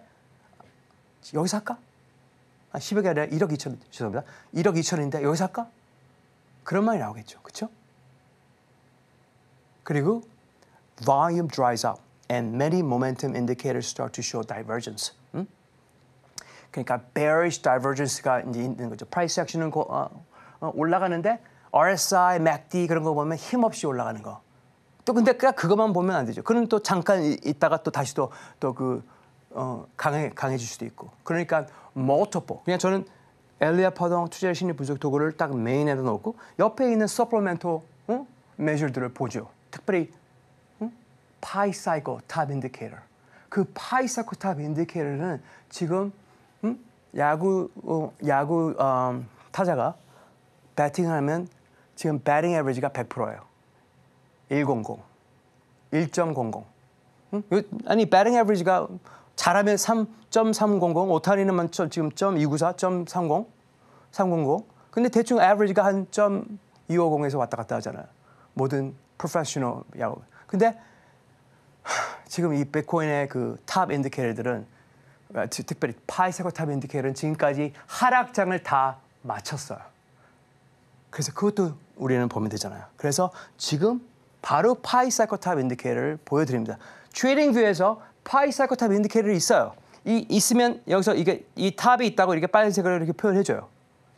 여기서 할까? 아, 10억이 아니라 1억 2천 죄송합니다. 1억 2천인데 여기서 할까? 그런 말이 나오겠죠, 그렇죠? 그리고 volume dries up and many momentum indicators start to show divergence. 음? 그러니까 bearish divergence가 이제 있는 거죠. price action은 고, 어, 어, 올라가는데 RSI, MACD 그런 거 보면 힘없이 올라가는 거. 또 근데 그것만 보면 안 되죠. 그럼 또 잠깐 있다가 또 다시 또 또그 어, 강해 강해질 수도 있고. 그러니까 multiple. 그냥 저는 엘리아 파동 투자 심리 분석 도구를 딱 메인에다 놓고 옆에 있는 서플멘토 어? 매술들을 보죠. 특별히 파이사이코 탑 인디케이터. 그 파이사이코 탑 인디케이터는 지금 음? 야구 어, 야구 어, 타자가 배팅하면 지금 배팅 에버리지가 100%예요. 100. 1.00. 응? 아니 배팅 에버리지가 잘하면 3.300, 오타니는 지금 .294, .30, 300. 근데 대충 에버리지가 한 .250에서 왔다 갔다 하잖아요. 모든 프로페셔널 야구. 근데 지금 이 비트코인의 그탑 인디케이터들은 아, 특별히 파이세코 탑 인디케이터는 지금까지 하락장을 다 마쳤어요. 그래서 그것도 우리는 보면 되잖아요. 그래서 지금 바로 파이사이코 탑 인디케이터를 보여드립니다. 트레이딩 뷰에서 파이사이코 탑 인디케이터를 있어요. 이 있으면 여기서 이게 이 탑이 있다고 이렇게 빨간색으로 이렇게 표현해줘요.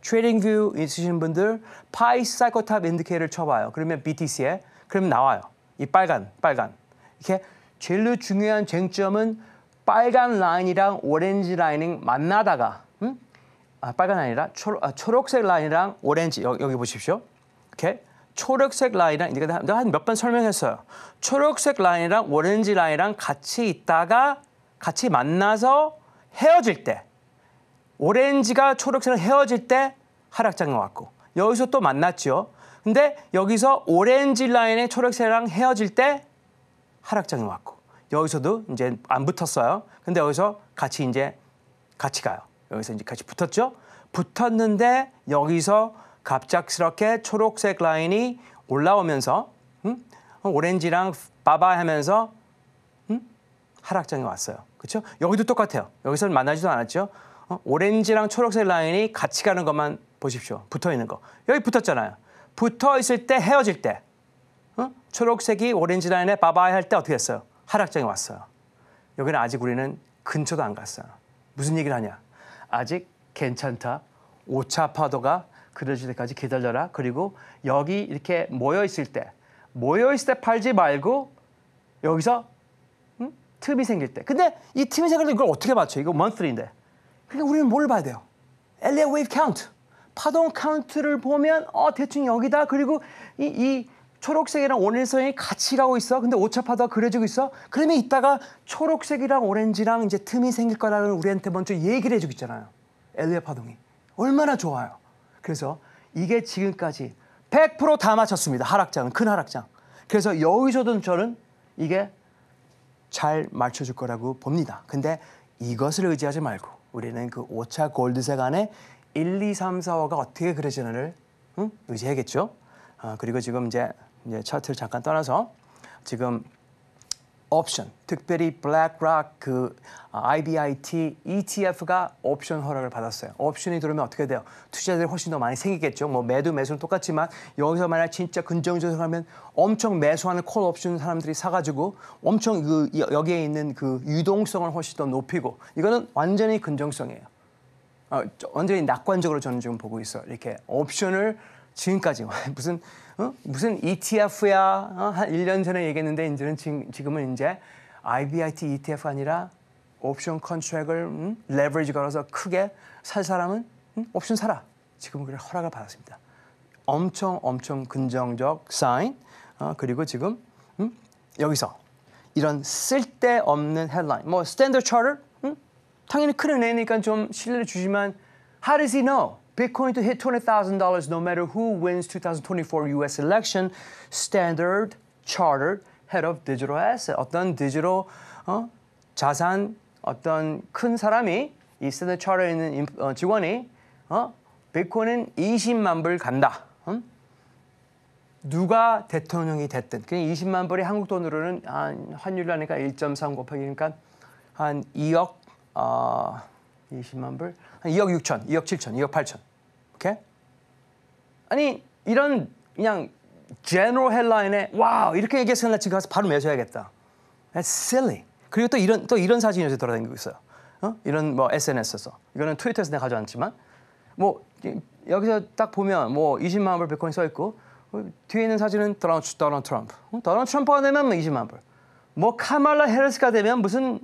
트레이딩 뷰 있으신 분들 파이사이코 탑 인디케이터를 쳐봐요. 그러면 BTC에 그럼 나와요. 이 빨간 빨간 이렇게 제일 중요한 쟁점은 빨간 라인이랑 오렌지 라인이 만나다가 음? 아, 빨간 아니라 초, 아, 초록색 라인이랑 오렌지 여기, 여기 보십시오. 이렇게 초록색 라인이랑 내가 한몇 번 설명했어요. 초록색 라인이랑 오렌지 라인이랑 같이 있다가 같이 만나서 헤어질 때 오렌지가 초록색을 헤어질 때 하락장이 왔고 여기서 또 만났죠. 근데 여기서 오렌지 라인의 초록색이랑 헤어질 때 하락장이 왔고 여기서도 이제 안 붙었어요. 근데 여기서 같이 이제 같이 가요. 여기서 이제 같이 붙었죠. 붙었는데 여기서 갑작스럽게 초록색 라인이 올라오면서 음? 오렌지랑 바바 하면서 음? 하락장이 왔어요. 그렇죠? 여기도 똑같아요. 여기서는 만나지도 않았죠. 어? 오렌지랑 초록색 라인이 같이 가는 것만 보십시오. 붙어 있는 거. 여기 붙었잖아요. 붙어 있을 때 헤어질 때 어? 초록색이 오렌지 라인에 바바이 할 때 어떻게 했어요? 하락장에 왔어요. 여기는 아직 우리는 근처도 안 갔어요. 무슨 얘기를 하냐? 아직 괜찮다. 오차 파도가 그려질 때까지 기다려라. 그리고 여기 이렇게 모여 있을 때, 모여 있을 때 팔지 말고 여기서 음? 틈이 생길 때. 근데 이 틈이 생길 때 이걸 어떻게 맞춰? 이거 monthly인데. 그러니까 우리는 뭘 봐야 돼요? 엘리어 웨이브 카운트. 파동 카운트를 보면 어 대충 여기다. 그리고 이, 이 초록색이랑 오렌지색이 같이 가고 있어. 근데 오차파도가 그려지고 있어. 그러면 이따가 초록색이랑 오렌지랑 이제 틈이 생길 거라는 우리한테 먼저 얘기를 해주고 있잖아요. 엘리야 파동이. 얼마나 좋아요. 그래서 이게 지금까지 100%다 맞췄습니다. 하락장은 큰 하락장. 그래서 여기서도 저는 이게 잘 맞춰줄 거라고 봅니다. 근데 이것을 의지하지 말고 우리는 그 오차 골드색 안에 1, 2, 3, 4, 5가 어떻게 그려지는를 응? 의지해야겠죠. 아, 그리고 지금 이제 이제 차트를 잠깐 떠나서 지금 옵션, 특별히 블랙락 그 아, IBIT ETF가 옵션 허락을 받았어요. 옵션이 들어오면 어떻게 돼요? 투자자들이 훨씬 더 많이 생기겠죠. 뭐 매도 매수는 똑같지만 여기서 만약 진짜 긍정적으로 하면 엄청 매수하는 콜 옵션 사람들이 사가지고 엄청 그 여기에 있는 그 유동성을 훨씬 더 높이고 이거는 완전히 긍정성이에요. 어, 완전히 낙관적으로 저는 지금 보고 있어. 이렇게 옵션을 지금까지 무슨 어? 무슨 ETF야 어? 한 1년 전에 얘기했는데 이제는 지금은 이제 IBIT ETF 아니라 옵션 컨트랙을 음? 레버리지 걸어서 크게 살 사람은 음? 옵션 사라. 지금은 그래 허락을 받았습니다. 엄청 엄청 긍정적 사인. 어, 그리고 지금 음? 여기서 이런 쓸데없는 헤드라인. 뭐 스탠더드 차터 음? 당연히 큰 은행이니까 좀 신뢰를 주지만 how does he know? Bitcoin to hit $20,000 no matter who wins 2024 US election. Standard Chartered Head of Digital Asset. 어떤 디지털 어? 자산 어떤 큰 사람이 이 스탠드 차르에 있는 임, 어, 직원이 어? 비코인은 20만 불 간다. 응? 누가 대통령이 됐든 그냥 20만 불이 한국 돈으로는 한 환율로 하니까 1.3 곱하기 그니까한 2억 어, 20만 불, 한 2억 6천, 2억 7천, 2억 8천 아니 이런 그냥 제너럴 헤드라인에 와 이렇게 얘기했으면 지금 가서 바로 매수야겠다 That's silly. 그리고 또 이런 또 이런 사진이 요새 돌아다니고 있어요. 어? 이런 뭐 SNS에서 이거는 트위터에서 내가 가져왔지만 뭐 여기서 딱 보면 뭐 20만 불 비트코인 써 있고 어, 뒤에 있는 사진은 도널 트럼프. 도널 트럼프가 되면 20만 뭐 불. 뭐 카말라 헤르스가 되면 무슨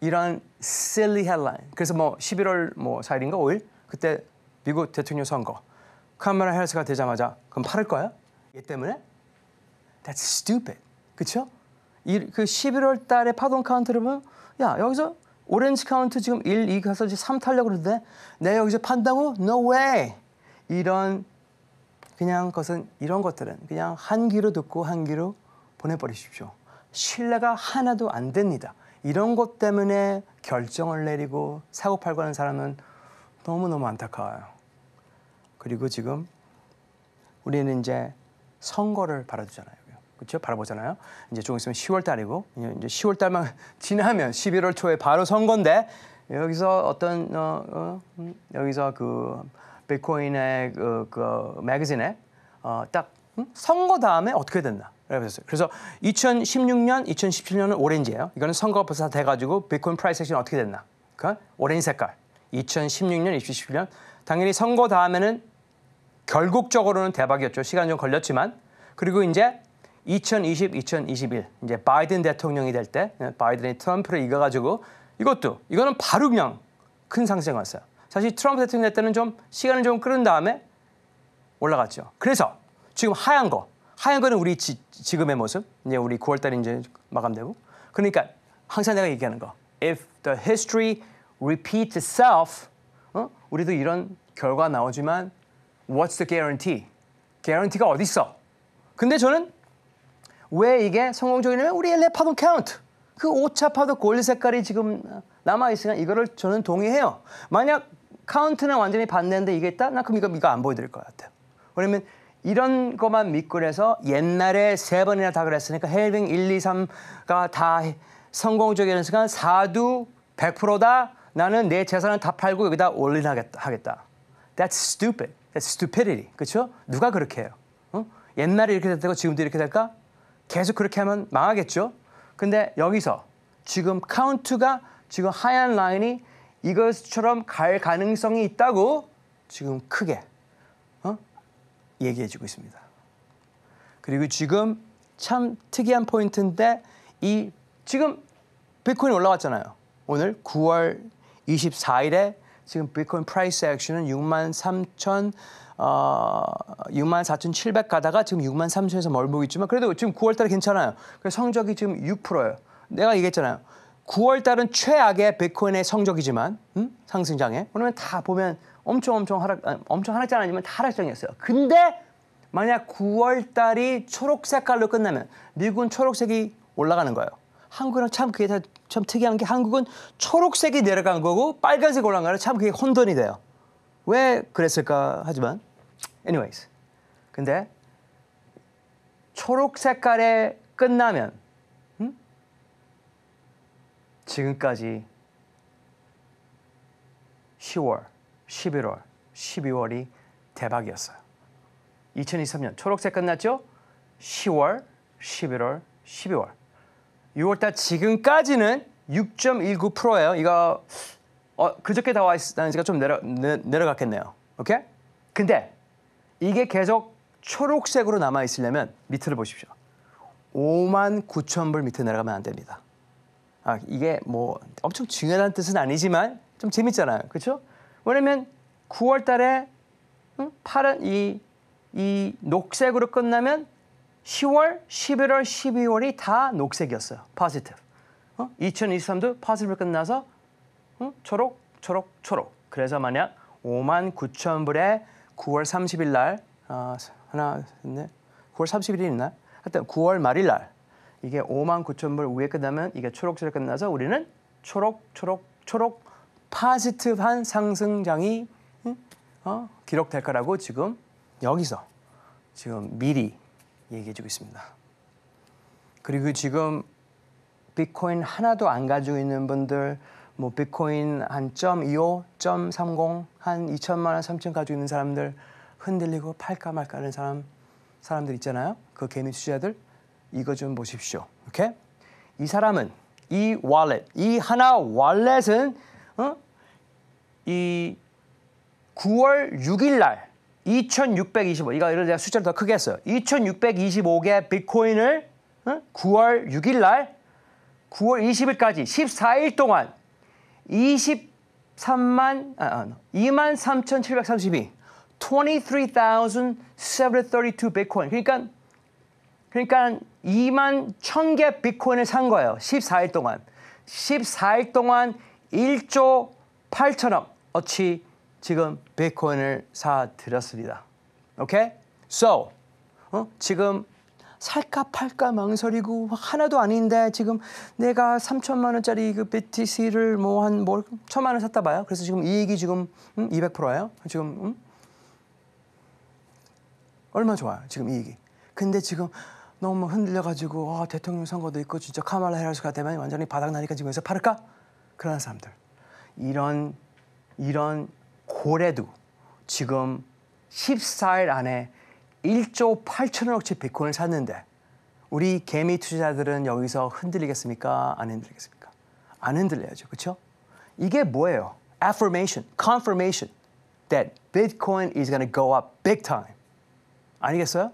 이런 silly headline. 그래서 뭐 11월 뭐 4일인가 5일 그때 미국 대통령 선거 카메라 헬스가 되자마자 그럼 팔을 거야? 얘 때문에? That's stupid. 그쵸? 이, 그 11월 달에 파동 카운트를 보면 야 여기서 오렌지 카운트 지금 1, 2 가서 3 타려고 그러는데 내가 여기서 판다고? No way! 이런 그냥 것은 이런 것들은 그냥 한 귀로 듣고 한 귀로 보내버리십시오. 신뢰가 하나도 안 됩니다. 이런 것 때문에 결정을 내리고 사고팔고 하는 사람은 너무너무 안타까워요. 그리고 지금 우리는 이제 선거를 바라두잖아요. 그렇죠? 바라보잖아요. 이제 조금 있으면 10월 달이고 이제 10월 달만 지나면 11월 초에 바로 선거인데 여기서 어떤 어, 어, 음, 여기서 그 비트코인의 그, 그 매거진에 어, 딱 음? 선거 다음에 어떻게 됐나? 그래서 2016년, 2017년은 오렌지예요. 이거는 선거 벌써 돼가지고 비트코인 프라이스 액션 어떻게 됐나? 그 오렌지 색깔. 2016년, 2017년 당연히 선거 다음에는 결국적으로는 대박이었죠. 시간 좀 걸렸지만 그리고 이제 2020, 2021 이제 바이든 대통령이 될때 예, 바이든이 트럼프를 이겨가지고 이것도 이거는 바로 그냥 큰 상승 왔어요. 사실 트럼프 대통령 때는 좀 시간을 좀 끌은 다음에 올라갔죠. 그래서 지금 하얀 거 하얀 거는 우리 지, 지금의 모습 이제 우리 9월 달에 이제 마감되고 그러니까 항상 내가 얘기하는 거 if the history repeats itself 어? 우리도 이런 결과 나오지만 What's the guarantee? g u a 가 어디 있어? 근데 저는 왜 이게 성공적이냐면 우리의 레파도 카운트 그 오차 파도 골드 색깔이 지금 남아 있으니까 이거를 저는 동의해요. 만약 카운트는 완전히 반대인데 이게 있다? 나 그럼 이거 이거 안 보여드릴 것 같아요. 왜냐면 이런 것만 믿고 해서 옛날에 세 번이나 다 그랬으니까 헬빙 1, 2, 3가 다 성공적이라는 순간 4두 100%다 나는 내 재산을 다 팔고 여기다 올인하겠다. 하겠다. That's stupid. stupidity. 그렇죠? 누가 그렇게 해요? 어? 옛날에 이렇게 됐다고 지금도 이렇게 될까? 계속 그렇게 하면 망하겠죠? 근데 여기서 지금 카운트가 지금 하얀 라인이 이것처럼 갈 가능성이 있다고 지금 크게 어? 얘기해주고 있습니다. 그리고 지금 참 특이한 포인트인데 이 지금 비트코인 올라왔잖아요. 오늘 9월 24일에 지금 비트코인 프라이스 액션은 6만 3천 어, 6만 4,700 가다가 지금 6만 3천에서 멀보고 있지만 그래도 지금 9월 달에 괜찮아요. 성적이 지금 6%예요. 내가 얘기했잖아요. 9월 달은 최악의 비트코인의 성적이지만 음? 상승장에 그러면 다 보면 엄청 엄청 하락 아니, 엄청 하락장 아니면 다 하락장이었어요. 근데 만약 9월 달이 초록 색깔로 끝나면 미국은 초록색이 올라가는 거예요. 한국은 참 그게 다참 특이한 게 한국은 초록색이 내려간 거고 빨간색 올라간거는참 그게 혼돈이 돼요. 왜 그랬을까 하지만 anyways 근데 초록 색깔에 끝나면 음? 지금까지 10월, 11월, 12월이 대박이었어요. 2023년 초록색 끝났죠? 10월, 11월, 12월. 6월달 지금까지는 6.19%예요. 이거 어, 그저께 다와 있다는 지가 좀 내려, 내, 내려갔겠네요. 오케이? 근데 이게 계속 초록색으로 남아 있으려면 밑을 보십시오. 5만 9천 불 밑에 내려가면 안 됩니다. 아, 이게 뭐 엄청 중요한 뜻은 아니지만 좀 재밌잖아요. 그렇죠? 왜냐면 9월 달에 응? 파란 이, 이 녹색으로 끝나면 10월, 11월, 12월이 다 녹색이었어요. 파지티브. 어? 2023도 파지티브 끝나서 어? 초록, 초록, 초록. 그래서 만약 5만 9천 불에 9월 30일 날 어, 하나, 네. 9월 31일 있나? 하여튼 9월 말일 날 이게 5만 9천 불 위에 끝나면 이게 초록색 끝나서 우리는 초록, 초록, 초록 파지티브한 상승장이 어? 기록될 거라고 지금 여기서 지금 미리 얘기해주고 있습니다. 그리고 지금 비트코인 하나도 안 가지고 있는 분들 뭐 비트코인 한 0.25, 0.30, 한 2천만 원, 3천 가지고 있는 사람들 흔들리고 팔까 말까 하는 사람 사람들 있잖아요. 그 개미 투자들 이거 좀 보십시오. 오케이? 이 사람은 이 wallet, 이 하나 wallet은 어? 이 9월 6일 날 2,625. 이거 이를 내가 숫자를 더 크게 했어요. 2,625개 비트코인을 9월 어? 6일 날 9월 20일까지 14일 동안 23만 아, 2만 3,732 23,732 비트코인. 그러니까 그러니까 2만 1,000개 비트코인을 산 거예요. 14일 동안. 14일 동안 1조 8천억 어치 지금 비트코인을 사 드렸습니다. 오케이? So 어? 지금 살까 팔까 망설이고 하나도 아닌데 지금 내가 3천만 원짜리 그 BTC를 뭐 한뭐 뭐 천만 원 샀다 봐요. 그래서 지금 이익이 지금 음? 200%예요. 지금 음? 얼마 좋아요. 지금 이익이. 근데 지금 너무 흔들려가지고 아, 대통령 선거도 있고 진짜 카말라 헤라스가 되면 완전히 바닥 나니까 지금 여기서 팔까그러 사람들. 이런 이런 고래도 지금 14일 안에 1조 8천억치 비트코인을 샀는데 우리 개미 투자자들은 여기서 흔들리겠습니까? 안 흔들리겠습니까? 안 흔들려야죠. 그렇죠? 이게 뭐예요? affirmation, confirmation that Bitcoin is going to go up big time. 아니겠어요?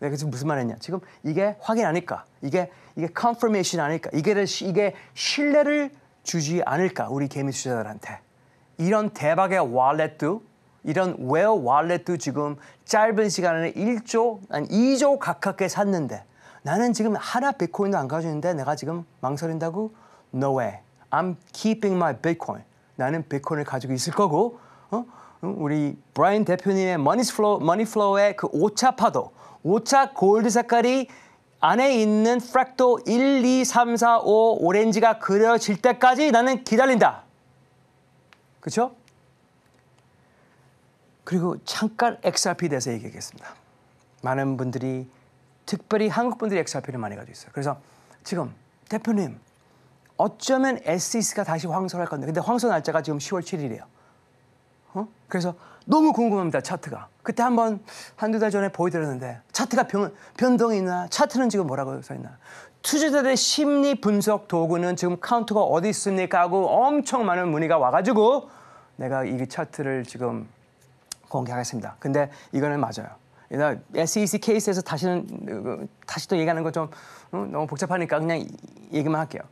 내가 지금 무슨 말 했냐? 지금 이게 확인 아닐까? 이게 이게 confirmation 아닐까? 이게 이게 신뢰를 주지 않을까? 우리 개미 투자들한테 이런 대박의 w a l l 도 이런 웨어 w a l l 도 지금 짧은 시간에 1조 한 2조 가깝게 샀는데 나는 지금 하나 비트코인도 안 가지고 있는데 내가 지금 망설인다고? No way. I'm keeping my bitcoin. 나는 비트코인을 가지고 있을 거고 어? 우리 브라인 대표님의 머니 플로우 머니 플로우의 그 오차 파도 오차 골드 색깔이 안에 있는 프랙토 1, 2, 3, 4, 5 오렌지가 그려질 때까지 나는 기다린다. 그렇죠? 그리고 잠깐 XRP에 대해서 얘기하겠습니다. 많은 분들이 특별히 한국 분들이 XRP를 많이 가지고 있어요. 그래서 지금 대표님 어쩌면 SEC가 다시 황소할 건데 근데 황소 날짜가 지금 10월 7일이에요. 어? 그래서 너무 궁금합니다 차트가. 그때 한번 한두 달 전에 보여드렸는데 차트가 변, 변동이 있나? 차트는 지금 뭐라고 써 있나? 투자자들의 심리 분석 도구는 지금 카운터가 어디 있습니까 하고 엄청 많은 문의가 와가지고 내가 이 차트를 지금 공개하겠습니다. 근데 이거는 맞아요. SEC 케이스에서 다시는 그, 다시 또 얘기하는 거 좀 너무 복잡하니까 그냥 얘기만 할게요.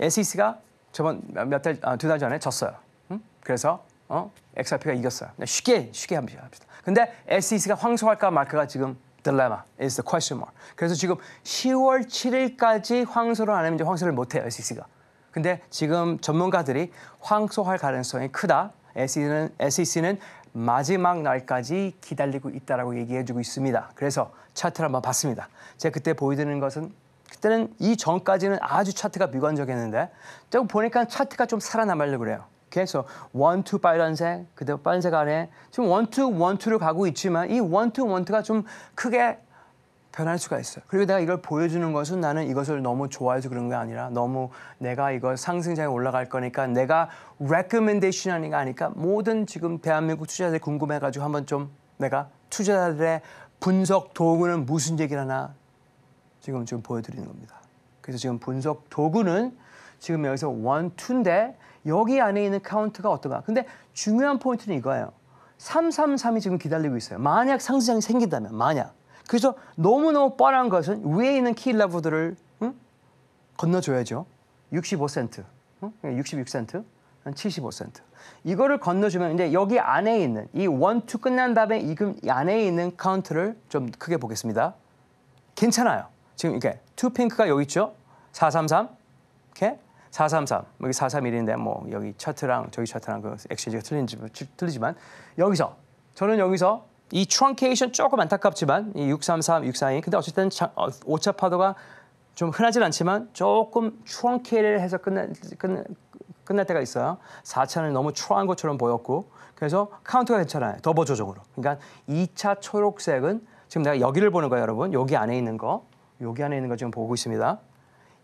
SEC가 저번 몇 달 두달 아, 전에 졌어요. 그래서 어? XRP가 이겼어요. 쉽게 쉽게 합시다. 근데 SEC가 황소할까 말까가 지금 dilemma is the question mark. 그래서 지금 10월 7일까지 황소를 안 하면 이제 황소를 못 해요, SEC가. 근데 지금 전문가들이 황소할 가능성이 크다. SEC는 SEC는 마지막 날까지 기다리고 있다라고 얘기해주고 있습니다. 그래서 차트를 한번 봤습니다. 제가 그때 보여드리는 것은 그때는 이 전까지는 아주 차트가 미관적이었는데 조금 보니까 차트가 좀 살아남으려고 그래요. 계속 원투 빨간색, 그대로 빨간색 안에 지금 원투 원투를 가고 있지만 이 원투 원투가 좀 크게 변할 수가 있어요. 그리고 내가 이걸 보여주는 것은 나는 이것을 너무 좋아해서 그런 게 아니라 너무 내가 이거 상승장에 올라갈 거니까 내가 recommendation 하는 게 아니까 모든 지금 대한민국 투자자들 궁금해가지고 한번 좀 내가 투자자들의 분석 도구는 무슨 얘기를 하나 지금 지금 보여드리는 겁니다. 그래서 지금 분석 도구는 지금 여기서 원투인데 여기 안에 있는 카운트가 어떤가. 근데 중요한 포인트는 이거예요. 333이 지금 기다리고 있어요. 만약 상승장이 생긴다면, 만약. 그래서 너무너무 뻔한 것은 위에 있는 키일레브들을 응? 건너줘야죠. 65센트, 응? 66센트, 75센트. 이거를 건너주면 이제 여기 안에 있는 이 원투 끝난 다음에 이 안에 있는 카운트를 좀 크게 보겠습니다. 괜찮아요. 지금 이렇게 투 핑크가 여기 있죠. 433, 이렇게 433 여기 431인데 뭐 여기 차트랑 저기 차트랑 그 엑시지가 틀린지 틀리지만 여기서 저는 여기서 이 트렁케이션 조금 안타깝지만 이 633, 642 근데 어쨌든 어, 오차 파도가 좀 흔하진 않지만 조금 트렁케이를 해서 끝내, 끝내, 끝날 때가 있어요. 4차는 너무 추한 것처럼 보였고 그래서 카운트가 괜찮아요. 더버 조정으로. 그러니까 2차 초록색은 지금 내가 여기를 보는 거예요, 여러분. 여기 안에 있는 거. 여기 안에 있는 거 지금 보고 있습니다.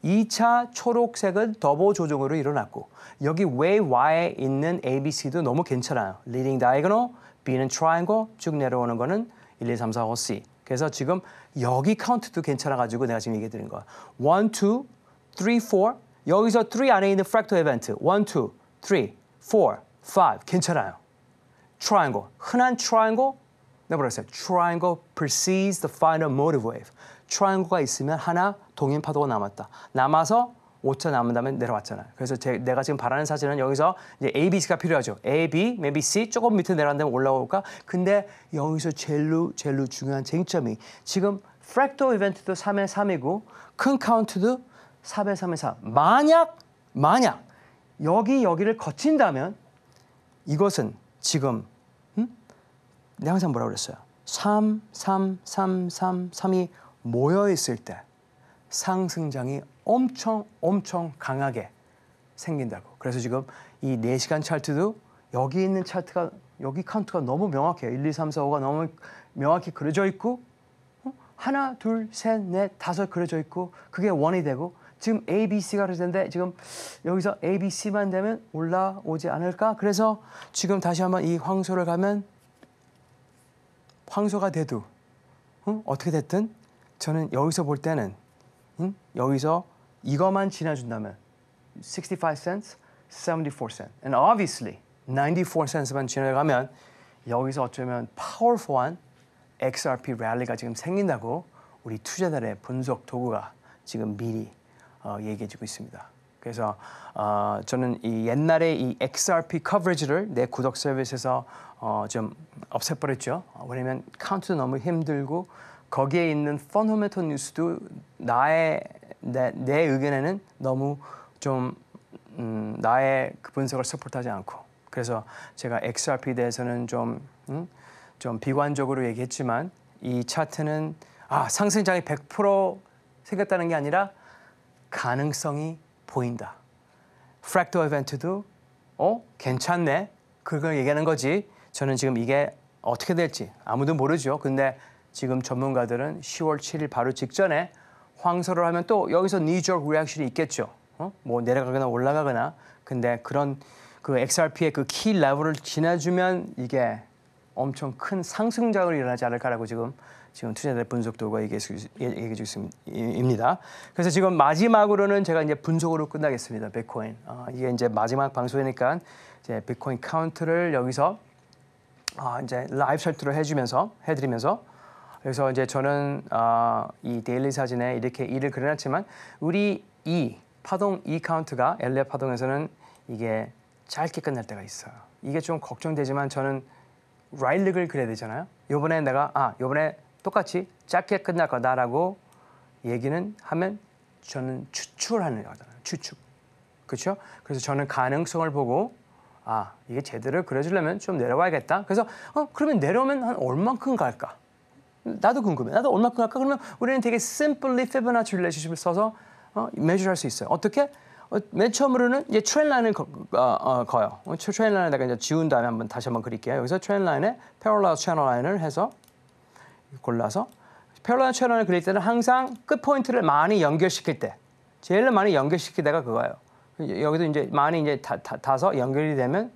2차 초록색은 더보 조정으로 일어났고 여기 웨이 Y에 있는 ABC도 너무 괜찮아요. leading diagonal, B는 triangle, 쭉 내려오는 거는 1, 2, 3, 4, 5, C. 그래서 지금 여기 카운트도 괜찮아가지고 내가 지금 얘기해 드린 거야. 1, 2, 3, 4. 여기서 3 안에 있는 프랙터 이벤트. 1, 2, 3, 4, 5. 괜찮아요. triangle. 흔한 트라이앵글 내버렸어요. triangle precedes the final motive wave. 트라이앵글가 있으면 하나 동인 파도가 남았다. 남아서 5차 남은 다음에 내려왔잖아요. 그래서 제, 내가 지금 바라는 사실은 여기서 이제 A, B, C가 필요하죠. A, B, maybe C 조금 밑에 내려간 다음 올라올까? 근데 여기서 젤로 젤로 중요한 쟁점이 지금 프랙토 이벤트도 3의 3이고 큰 카운트도 3의 3의 3. 만약 만약 여기 여기를 거친다면 이것은 지금 음? 내가 항상 뭐라 그랬어요? 3, 3, 3, 3, 3이 모여 있을 때 상승장이 엄청 엄청 강하게 생긴다고. 그래서 지금 이 4시간 차트도 여기 있는 차트가 여기 카운트가 너무 명확해요. 1, 2, 3, 4, 5가 너무 명확히 그려져 있고 어? 하나, 둘, 셋, 넷, 다섯 그려져 있고 그게 원이 되고 지금 A, B, C가 그랬는데 지금 여기서 A, B, C만 되면 올라오지 않을까? 그래서 지금 다시 한번 이 황소를 가면 황소가 돼도 어? 어떻게 됐든 저는 여기서 볼 때는 응? 여기서 이거만 지나준다면 65 cents, 74 cents. And obviously 94 cents만 지나가면 여기서 어쩌면 파워풀한 XRP 랠리가 지금 생긴다고 우리 투자들의 분석 도구가 지금 미리 어, 얘기해주고 있습니다. 그래서 어, 저는 이 옛날에 이 XRP 커버리지를 내 구독 서비스에서 어, 좀 없애버렸죠. 왜냐면 카운트도 너무 힘들고 거기에 있는 펀더메토 뉴스도 나의 내, 내 의견에는 너무 좀 음, 나의 그 분석을 서포트하지 않고 그래서 제가 XRP 에 대해서는 좀, 음, 좀 비관적으로 얘기했지만 이 차트는 아, 상승장이 100% 생겼다는 게 아니라 가능성이 보인다. 프랙터 이벤트도 어 괜찮네 그걸 얘기하는 거지. 저는 지금 이게 어떻게 될지 아무도 모르죠. 근데 지금 전문가들은 10월 7일 바로 직전에 황설을 하면 또 여기서 니적 리액션이 있겠죠. 어? 뭐 내려가거나 올라가거나. 근데 그런 그 XRP의 그 키 레벨을 지나주면 이게 엄청 큰 상승장으로 일어나지 않을까라고 지금 지금 투자자들 분석 도가 얘기해 주고 있습니다. 그래서 지금 마지막으로는 제가 이제 분석으로 끝나겠습니다. 비트코인 어, 이게 이제 마지막 방송이니까 이제 비트코인 카운트를 여기서 아, 이제 라이브 셔트를 해주면서 해드리면서 그래서 이제 저는 어, 이 데일리 사진에 이렇게 이를 그려놨지만 우리 이 파동 이 카운트가 엘레 파동에서는 이게 짧게 끝날 때가 있어요. 이게 좀 걱정되지만 저는 라일릭을 그려야 되잖아요. 요번에 내가 아 요번에 똑같이 짧게 끝날 거다라고 얘기는 하면 저는 추출하는 거잖아요. 추측. 그렇죠? 그래서 저는 가능성을 보고 아 이게 제대로 그려주려면 좀 내려와야겠다. 그래서 어 그러면 내려오면 한 얼만큼 갈까? 나도 궁금해. 나도 얼마큼 할까? 그러면 우리는 되게 simply Fibonacci relationship을 써서 어, measure할 수 있어요. 어떻게? 어, 맨 처음으로는 이제 트렌 라인을 거, 어, 어, 거요. 트렌 어, 라인에다가 이제 지운 다음에 한번 다시 한번 그릴게요. 여기서 트렌 라인에 parallel channel 라인을 해서 골라서 parallel channel을 그릴 때는 항상 끝 포인트를 많이 연결시킬 때 제일 많이 연결시킬때가 그거예요. 여기서 이제 많이 이제 다, 다, 서 연결이 되면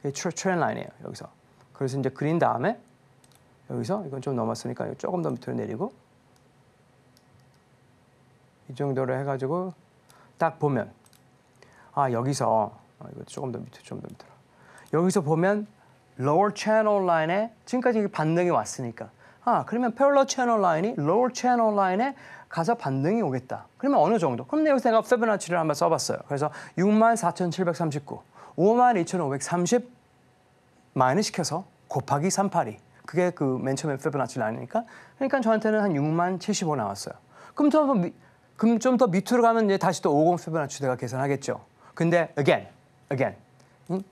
그게 트렌 라인이에요. 여기서 그래서 이제 그린 다음에 여기서 이건 좀 넘었으니까 조금 더 밑으로 내리고 이 정도로 해가지고 딱 보면 아 여기서 아, 이거 조금 더 밑으로 좀더 밑으로 여기서 보면 lower channel line에 지금까지 반등이 왔으니까 아 그러면 parallel channel line이 lower channel line에 가서 반등이 오겠다. 그러면 어느 정도? 그럼 내가 생각 피보나치를 한번 써봤어요. 그래서 64,739, 52,530마이너 시켜서 곱하기 382. 그게 그 맨 처음에 페브나치라아니니까 그러니까 저한테는 한 6만 75 나왔어요. 그럼 좀더 그 그럼 좀더 밑으로 가면 이제 다시 또 50페브나치 내가 계산하겠죠. 근데 again, again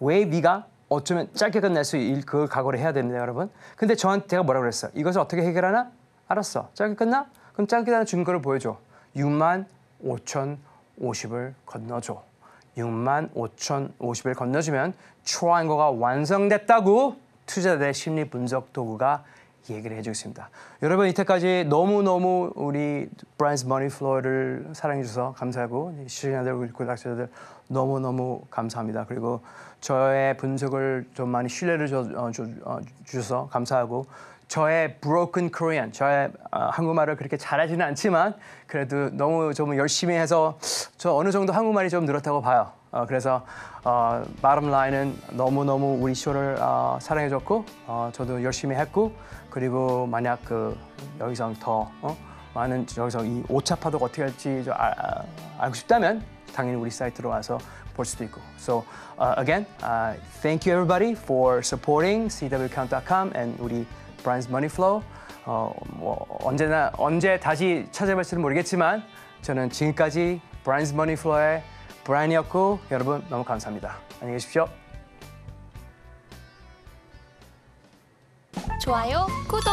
왜 네가 어쩌면 짧게 끝낼 수 있을 그 각오를 해야 됩니다, 여러분. 근데 저한테 제가 뭐라 그랬어요? 이것을 어떻게 해결하나? 알았어. 짧게 끝나? 그럼 짧게 하는 증거를 보여줘. 6만 5천 50을 건너줘. 6만 5천 50을 건너주면 초안이거가 완성됐다고 투자대 심리 분석 도구가 얘기를 해주고 있습니다. 여러분 이때까지 너무너무 우리 브라인스 머니 플로어를 사랑해 주셔서 감사하고 시청자들 우리 구독자들 너무너무 감사합니다. 그리고 저의 분석을 좀 많이 신뢰를 어, 어, 주셔서 감사하고 저의 broken 저의 어, 한국말을 그렇게 잘하지는 않지만 그래도 너무 좀 열심히 해서 저 어느 정도 한국말이 좀 늘었다고 봐요. 그래서 어, 바람 라인은 너무너무 우리 쇼를 어, 사랑해줬고 어, 저도 열심히 했고 그리고 만약 그 여기서 더 어? 많은 여기서 이 오차 파도가 어떻게 할지 저, 아, 아, 알고 싶다면 당연히 우리 사이트로 와서 볼 수도 있고. So uh, again, uh, thank you everybody for supporting cwcount.com and 우리 Brian's Money Flow. 어, 뭐 언제나 언제 다시 찾아뵐지는 모르겠지만 저는 지금까지 Brian's Money Flow의 브라이언이었고 여러분 너무 감사합니다. 안녕히 계십시오. 좋아요, 구독!